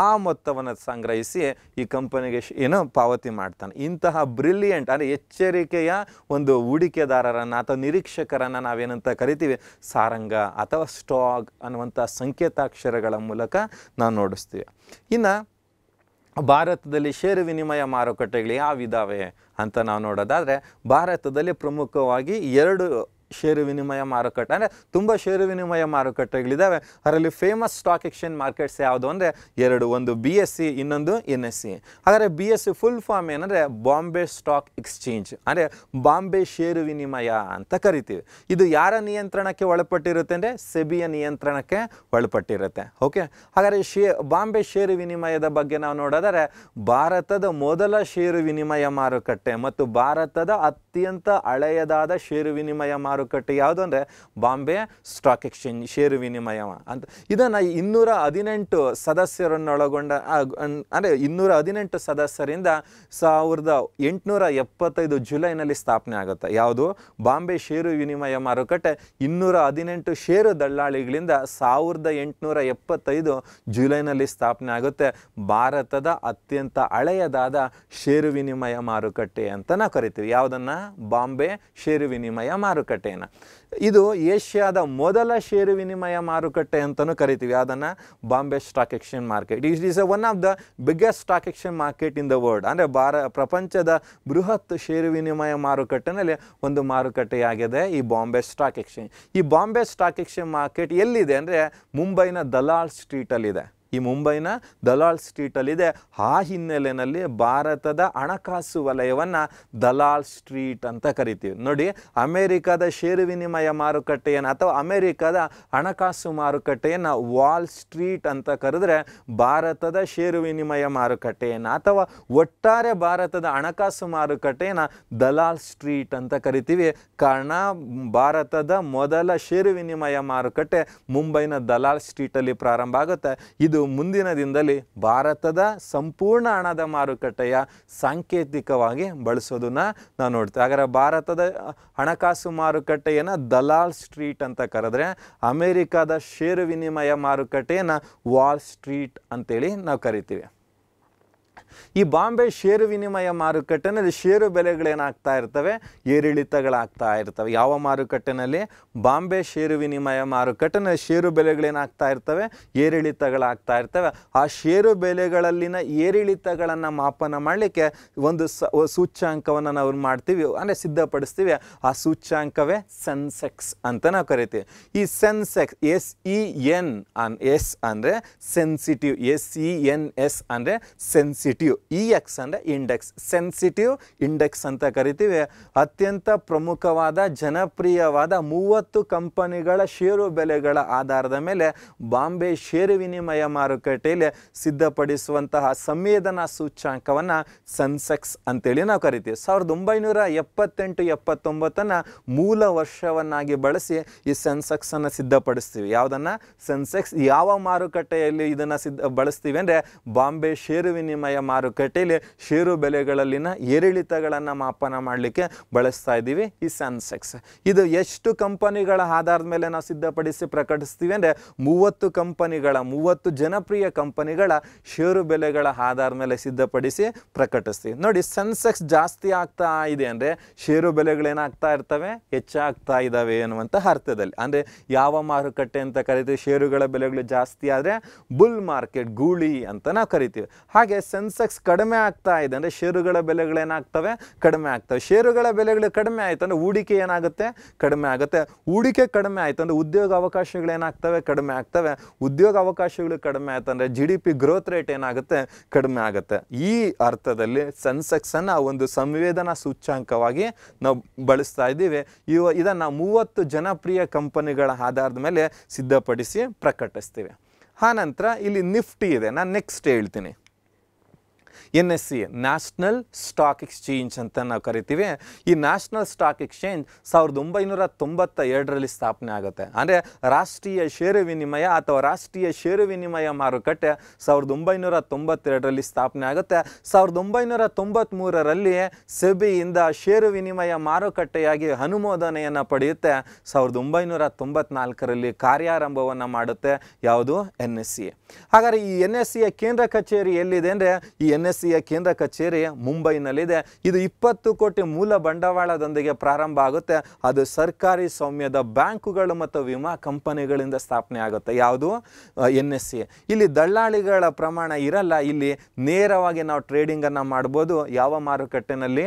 ಆ ಮೊತ್ತವನ್ನು ಸಂಗ್ರಹಿಸಿ ಈ ಕಂಪನಿಗೆ ಏನು ಪಾವತಿ ಮಾಡ್ತಾನೆ ಇಂತಹ ಬ್ರಿಲಿಯಂಟ್ ಅಂದರೆ ಎಚ್ಚರಿಕೆಯ ಒಂದು ಹೂಡಿಕೆದಾರರನ್ನು ಅಥವಾ ನಿರೀಕ್ಷಕರನ್ನು ನಾವೇನಂತ ಕರಿತೀವಿ ಸಾರಂಗ ಅಥವಾ ಸ್ಟಾಕ್ ಅನ್ನುವಂಥ ಸಂಕೇತಾಕ್ಷರಗಳ ಮೂಲಕ ನಾವು ನೋಡಿ ಗಮನಿಸ್ತೀವಿ ಇನ್ನು ಭಾರತದಲ್ಲಿ ಷೇರು ವಿನಿಮಯ ಮಾರುಕಟ್ಟೆಗಳು ಯಾವಿದ್ದಾವೆ ಅಂತ ನಾವು ನೋಡೋದಾದರೆ ಭಾರತದಲ್ಲಿ ಪ್ರಮುಖವಾಗಿ ಎರಡು ಷೇರು ವಿನಿಮಯ ಮಾರುಕಟ್ಟೆ ಅಂದರೆ ತುಂಬ ಷೇರು ವಿನಿಮಯ ಮಾರುಕಟ್ಟೆಗಳಿದ್ದಾವೆ ಅದರಲ್ಲಿ ಫೇಮಸ್ ಸ್ಟಾಕ್ ಎಕ್ಸ್ಚೇಂಜ್ ಮಾರ್ಕೆಟ್ಸ್ ಯಾವುದು ಅಂದರೆ ಎರಡು ಒಂದು ಬಿ ಎಸ್ ಸಿ ಇನ್ನೊಂದು ಎನ್ ಎಸ್ ಸಿ ಹಾಗಾದರೆ B S C full form ಏನಂದರೆ ಬಾಂಬೆ ಸ್ಟಾಕ್ ಎಕ್ಸ್ಚೇಂಜ್ ಅಂದರೆ ಬಾಂಬೆ ಷೇರು ವಿನಿಮಯ ಅಂತ ಕರಿತೀವಿ ಇದು ಯಾರ ನಿಯಂತ್ರಣಕ್ಕೆ ಒಳಪಟ್ಟಿರುತ್ತೆ ಅಂದರೆ ಸೆಬಿಯ ನಿಯಂತ್ರಣಕ್ಕೆ ಒಳಪಟ್ಟಿರುತ್ತೆ ಓಕೆ ಹಾಗಾದರೆ ಶೇ ಬಾಂಬೆ ಷೇರು ವಿನಿಮಯದ ಬಗ್ಗೆ ನಾವು ನೋಡೋದಾದರೆ ಭಾರತದ ಮೊದಲ ಷೇರು ವಿನಿಮಯ ಮಾರುಕಟ್ಟೆ ಮತ್ತು ಭಾರತದ ಅತ್ಯಂತ ಹಳೆಯದಾದ ಷೇರು ವಿನಿಮಯ ಮಾರುಕಟ್ಟೆ ಮಾರುಕಟ್ಟೆ ಯಾವುದು ಅಂದರೆ ಬಾಂಬೆ ಸ್ಟಾಕ್ ಎಕ್ಸ್ಚೇಂಜ್ ಷೇರು ವಿನಿಮಯ ಅಂತ ಇದನ್ನು ಇನ್ನೂರ ಹದಿನೆಂಟು ಸದಸ್ಯರನ್ನೊಳಗೊಂಡ ಅಂದರೆ ಇನ್ನೂರ ಹದಿನೆಂಟು ಸದಸ್ಯರಿಂದ ಸಾವಿರದ ಎಂಟುನೂರ ಎಪ್ಪತ್ತೈದು ಜುಲೈನಲ್ಲಿ ಸ್ಥಾಪನೆ ಆಗುತ್ತೆ ಯಾವುದು ಬಾಂಬೆ ಷೇರು ವಿನಿಮಯ ಮಾರುಕಟ್ಟೆ ಇನ್ನೂರ ಹದಿನೆಂಟು ಷೇರು ದಲ್ಲಾಳಿಗಳಿಂದ ಸಾವಿರದ ಎಂಟುನೂರ ಎಪ್ಪತ್ತೈದು ಜುಲೈನಲ್ಲಿ ಸ್ಥಾಪನೆ ಆಗುತ್ತೆ ಭಾರತದ ಅತ್ಯಂತ ಹಳೆಯದಾದ ಷೇರು ವಿನಿಮಯ ಮಾರುಕಟ್ಟೆ ಅಂತ ನಾವು ಕರಿತೀವಿ ಯಾವುದನ್ನು ಬಾಂಬೆ ಷೇರು ವಿನಿಮಯ ಮಾರುಕಟ್ಟೆ ಮಾರುಕಟ್ಟೆಯನ್ನು ಇದು ಏಷ್ಯಾದ ಮೊದಲ ಷೇರು ವಿನಿಮಯ ಮಾರುಕಟ್ಟೆ ಅಂತಲೂ ಕರಿತೀವಿ ಅದನ್ನು Bombay stock exchange market it is one of the biggest stock exchange market in the world ಅಂದರೆ ಭಾರ ಪ್ರಪಂಚದ ಬೃಹತ್ ಷೇರು ವಿನಿಮಯ ಮಾರುಕಟ್ಟೆನಲ್ಲಿ ಒಂದು ಮಾರುಕಟ್ಟೆಯಾಗಿದೆ ಈ ಬಾಂಬೆ ಸ್ಟಾಕ್ ಎಕ್ಸ್ಚೇಂಜ್ ಈ ಬಾಂಬೆ ಸ್ಟಾಕ್ ಎಕ್ಸ್ಚೇಂಜ್ ಮಾರ್ಕೆಟ್ ಎಲ್ಲಿದೆ ಅಂದರೆ ಮುಂಬೈನ ದಲಾಲ್ ಸ್ಟ್ರೀಟಲ್ಲಿದೆ ಈ ಮುಂಬೈನ ದಲಾಲ್ ಸ್ಟ್ರೀಟಲ್ಲಿದೆ ಆ ಹಿನ್ನೆಲೆಯಲ್ಲಿ ಭಾರತದ ಹಣಕಾಸು ವಲಯವನ್ನು ದಲಾಲ್ ಸ್ಟ್ರೀಟ್ ಅಂತ ಕರಿತೀವಿ ನೋಡಿ ಅಮೇರಿಕಾದ ಷೇರು ವಿನಿಮಯ ಮಾರುಕಟ್ಟೆಯನ್ನು ಅಥವಾ ಅಮೇರಿಕಾದ ಹಣಕಾಸು ಮಾರುಕಟ್ಟೆಯನ್ನು ವಾಲ್ ಸ್ಟ್ರೀಟ್ ಅಂತ ಕರೆದ್ರೆ ಭಾರತದ ಷೇರು ವಿನಿಮಯ ಮಾರುಕಟ್ಟೆಯನ್ನು ಅಥವಾ ಒಟ್ಟಾರೆ ಭಾರತದ ಹಣಕಾಸು ಮಾರುಕಟ್ಟೆಯನ್ನು ದಲಾಲ್ ಸ್ಟ್ರೀಟ್ ಅಂತ ಕರಿತೀವಿ ಕಾರಣ ಭಾರತದ ಮೊದಲ ಷೇರು ವಿನಿಮಯ ಮಾರುಕಟ್ಟೆ ಮುಂಬೈನ ದಲಾಲ್ ಸ್ಟ್ರೀಟಲ್ಲಿ ಪ್ರಾರಂಭ ಆಗುತ್ತೆ ಇದು ಮುಂದಿನ ದಿನದಲ್ಲಿ ಭಾರತದ ಸಂಪೂರ್ಣ ಹಣದ ಮಾರುಕಟ್ಟೆಯ ಸಾಂಕೇತಿಕವಾಗಿ ಬಳಸೋದನ್ನ ನಾವು ನೋಡ್ತೇವೆ ಹಾಗಾದ್ರೆ ಭಾರತದ ಹಣಕಾಸು ಮಾರುಕಟ್ಟೆಯನ್ನು ದಲಾಲ್ ಸ್ಟ್ರೀಟ್ ಅಂತ ಕರೆದ್ರೆ ಅಮೇರಿಕಾದ ಷೇರು ವಿನಿಮಯ ಮಾರುಕಟ್ಟೆಯನ್ನು ವಾಲ್ ಸ್ಟ್ರೀಟ್ ಅಂತೇಳಿ ನಾವು ಕರಿತೀವಿ ಈ ಬಾಂಬೆ ಷೇರು ವಿನಿಮಯ ಮಾರುಕಟ್ಟೆನಲ್ಲಿ ಷೇರು ಬೆಲೆಗಳೇನಾಗ್ತಾ ಇರ್ತವೆ ಏರಿಳಿತಗಳಾಗ್ತಾ ಇರ್ತವೆ ಯಾವ ಮಾರುಕಟ್ಟೆನಲ್ಲಿ ಬಾಂಬೆ ಷೇರು ವಿನಿಮಯ ಮಾರುಕಟ್ಟೆನಲ್ಲಿ ಷೇರು ಬೆಲೆಗಳೇನಾಗ್ತಾ ಇರ್ತವೆ ಏರಿಳಿತಗಳಾಗ್ತಾ ಇರ್ತವೆ ಆ ಷೇರು ಬೆಲೆಗಳಲ್ಲಿನ ಏರಿಳಿತಗಳನ್ನು ಮಾಪನ ಮಾಡಲಿಕ್ಕೆ ಒಂದು ಸೂಚ್ಯಾಂಕವನ್ನು ನಾವು ಮಾಡ್ತೀವಿ ಅಂದರೆ ಸಿದ್ಧಪಡಿಸ್ತೀವಿ ಆ ಸೂಚ್ಯಾಂಕವೇ ಸೆನ್ಸೆಕ್ಸ್ ಅಂತ ನಾವು ಕರಿತೀವಿ ಈ ಸೆನ್ಸೆಕ್ಸ್ ಎಸ್ ಇ ಎನ್ ಅನ್ ಎಸ್ ಅಂದರೆ sensitive S E N S ಅಂದರೆ ಸೆನ್ಸಿಟಿವ್ ಇ ಎಕ್ಸ್ ಅಂದರೆ ಇಂಡೆಕ್ಸ್ ಸೆನ್ಸಿಟಿವ್ ಇಂಡೆಕ್ಸ್ ಅಂತ ಕರಿತೀವಿ ಅತ್ಯಂತ ಪ್ರಮುಖವಾದ ಜನಪ್ರಿಯವಾದ ಮೂವತ್ತು ಕಂಪನಿಗಳ ಷೇರು ಬೆಲೆಗಳ ಆಧಾರದ ಮೇಲೆ ಬಾಂಬೆ ಷೇರು ವಿನಿಮಯ ಮಾರುಕಟ್ಟೆಯಲ್ಲಿ ಸಿದ್ಧಪಡಿಸುವಂತಹ ಸಂವೇದನಾ ಸೂಚ್ಯಾಂಕವನ್ನು ಸೆನ್ಸೆಕ್ಸ್ ಅಂತೇಳಿ ನಾವು ಕರಿತೀವಿ ಸಾವಿರದ ಒಂಬೈನೂರ ಎಪ್ಪತ್ತೆಂಟು ಎಪ್ಪತ್ತೊಂಬತ್ತನ್ನು ಮೂಲ ವರ್ಷವನ್ನಾಗಿ ಬಳಸಿ ಈ ಸೆನ್ಸೆಕ್ಸನ್ನು ಸಿದ್ಧಪಡಿಸ್ತೀವಿ ಯಾವುದನ್ನು ಸೆನ್ಸೆಕ್ಸ್ ಯಾವ ಮಾರುಕಟ್ಟೆಯಲ್ಲಿ ಇದನ್ನು ಸಿದ್ಧ ಬಳಸ್ತೀವಿ ಅಂದರೆ ಬಾಂಬೆ ಷೇರು ವಿನಿಮಯ ಮಾರುಕಟ್ಟೆಯಲ್ಲಿ ಷೇರು ಬೆಲೆಗಳಲ್ಲಿನ ಏರಿಳಿತಗಳನ್ನು ಮಾಪನ ಮಾಡಲಿಕ್ಕೆ ಬಳಸ್ತಾ ಇದ್ದೀವಿ ಈ ಸೆನ್ಸೆಕ್ಸ್ ಇದು ಎಷ್ಟು ಕಂಪನಿಗಳ ಆಧಾರದ ಮೇಲೆ ನಾವು ಸಿದ್ಧಪಡಿಸಿ ಪ್ರಕಟಿಸ್ತೀವಿ ಅಂದರೆ ಮೂವತ್ತು ಕಂಪನಿಗಳ ಮೂವತ್ತು ಜನಪ್ರಿಯ ಕಂಪನಿಗಳ ಷೇರು ಬೆಲೆಗಳ ಆಧಾರದ ಮೇಲೆ ಸಿದ್ಧಪಡಿಸಿ ಪ್ರಕಟಿಸ್ತೀವಿ ನೋಡಿ ಸೆನ್ಸೆಕ್ಸ್ ಜಾಸ್ತಿ ಆಗ್ತಾ ಇದೆ ಅಂದರೆ ಷೇರು ಬೆಲೆಗಳೇನಾಗ್ತಾ ಇರ್ತವೆ ಹೆಚ್ಚಾಗ್ತಾ ಇದ್ದಾವೆ ಅನ್ನುವಂತಹ ಅರ್ಥದಲ್ಲಿ ಅಂದರೆ ಯಾವ ಮಾರುಕಟ್ಟೆ ಅಂತ ಕರಿತೀವಿ ಷೇರುಗಳ ಬೆಲೆಗಳು ಜಾಸ್ತಿ ಆದರೆ ಬುಲ್ ಮಾರ್ಕೆಟ್ ಗೂಳಿ ಅಂತ ನಾವು ಕರಿತೀವಿ ಹಾಗೆ ಸೆನ್ಸ್ ಎಕ್ಸ್ ಕಡಿಮೆ ಆಗ್ತಾ ಇದೆ ಅಂದರೆ ಷೇರುಗಳ ಬೆಲೆಗಳೇನಾಗ್ತವೆ ಕಡಿಮೆ ಆಗ್ತವೆ ಷೇರುಗಳ ಬೆಲೆಗಳು ಕಡಿಮೆ ಆಯಿತು ಅಂದರೆ ಹೂಡಿಕೆ ಏನಾಗುತ್ತೆ ಕಡಿಮೆ ಆಗುತ್ತೆ ಹೂಡಿಕೆ ಕಡಿಮೆ ಆಯಿತು ಅಂದರೆ ಉದ್ಯೋಗ ಅವಕಾಶಗಳೇನಾಗ್ತವೆ ಕಡಿಮೆ ಆಗ್ತವೆ ಉದ್ಯೋಗ ಅವಕಾಶಗಳು ಕಡಿಮೆ ಆಯಿತು ಅಂದರೆ G D P growth rate ಏನಾಗುತ್ತೆ ಕಡಿಮೆ ಆಗುತ್ತೆ ಈ ಅರ್ಥದಲ್ಲಿ ಸೆನ್ಸೆಕ್ಸನ್ನು ಒಂದು ಸಂವೇದನಾ ಸೂಚ್ಯಾಂಕವಾಗಿ ನಾವು ಬಳಸ್ತಾ ಇದ್ದೀವಿ ಇವ ಇದನ್ನು ಮೂವತ್ತು ಜನಪ್ರಿಯ ಕಂಪನಿಗಳ ಆಧಾರದ ಮೇಲೆ ಸಿದ್ಧಪಡಿಸಿ ಪ್ರಕಟಿಸ್ತೀವಿ ಆನಂತರ ಇಲ್ಲಿ ನಿಫ್ಟಿ ಇದೆ ನಾನು ನೆಕ್ಸ್ಟ್ ಹೇಳ್ತೀನಿ N S C national stock exchange ಅಂತ ನಾವು ಕರಿತೀವಿ ಈ ನ್ಯಾಷನಲ್ ಸ್ಟಾಕ್ ಎಕ್ಸ್ಚೇಂಜ್ ಸಾವಿರದ ಒಂಬೈನೂರ ತೊಂಬತ್ತ ಎರಡರಲ್ಲಿ ಸ್ಥಾಪನೆ ಆಗುತ್ತೆ ಅಂದರೆ ರಾಷ್ಟ್ರೀಯ ಷೇರು ವಿನಿಮಯ ಅಥವಾ ರಾಷ್ಟ್ರೀಯ ಷೇರು ವಿನಿಮಯ ಮಾರುಕಟ್ಟೆ ಸಾವಿರದ ಒಂಬೈನೂರ ತೊಂಬತ್ತೆರಡರಲ್ಲಿ ಸ್ಥಾಪನೆ ಆಗುತ್ತೆ ಸಾವಿರದ ಒಂಬೈನೂರ ಮೂರರಲ್ಲಿ ಸೆಬಿಯಿಂದ ಷೇರು ವಿನಿಮಯ ಮಾರುಕಟ್ಟೆಯಾಗಿ ಅನುಮೋದನೆಯನ್ನು ಪಡೆಯುತ್ತೆ ಸಾವಿರದ ಒಂಬೈನೂರ ತೊಂಬತ್ನಾಲ್ಕರಲ್ಲಿ ಕಾರ್ಯಾರಂಭವನ್ನು ಮಾಡುತ್ತೆ ಯಾವುದು ಎನ್ ಎಸ್ ಸಿ ಹಾಗಾದರೆ ಈ ಎನ್ ಎಸ್ ಸಿಯ ಕೇಂದ್ರ ಕಚೇರಿ ಎಲ್ಲಿದೆ ಅಂದರೆ ಈ ಎನ್ ಎಸ್ ಸಿಯ ಕೇಂದ್ರ ಕಚೇರಿ ಮುಂಬೈನಲ್ಲಿದೆ ಇದು ಇಪ್ಪತ್ತು ಕೋಟಿ ಮೂಲ ಬಂಡವಾಳದೊಂದಿಗೆ ಪ್ರಾರಂಭ ಆಗುತ್ತೆ ಅದು ಸರ್ಕಾರಿ ಸೌಮ್ಯದ ಬ್ಯಾಂಕುಗಳು ಮತ್ತು ವಿಮಾ ಕಂಪನಿಗಳಿಂದ ಸ್ಥಾಪನೆ ಆಗುತ್ತೆ ಯಾವುದು ಎನ್ ಎಸ್ ಸಿ ಇಲ್ಲಿ ದಳ್ಳಾಳಿಗಳ ಪ್ರಮಾಣ ಇರಲ್ಲ ಇಲ್ಲಿ ನೇರವಾಗಿ ನಾವು ಟ್ರೇಡಿಂಗ್ ಟ್ರೇಡಿಂಗನ್ನು ಮಾಡಬಹುದು ಯಾವ ಮಾರುಕಟ್ಟೆನಲ್ಲಿ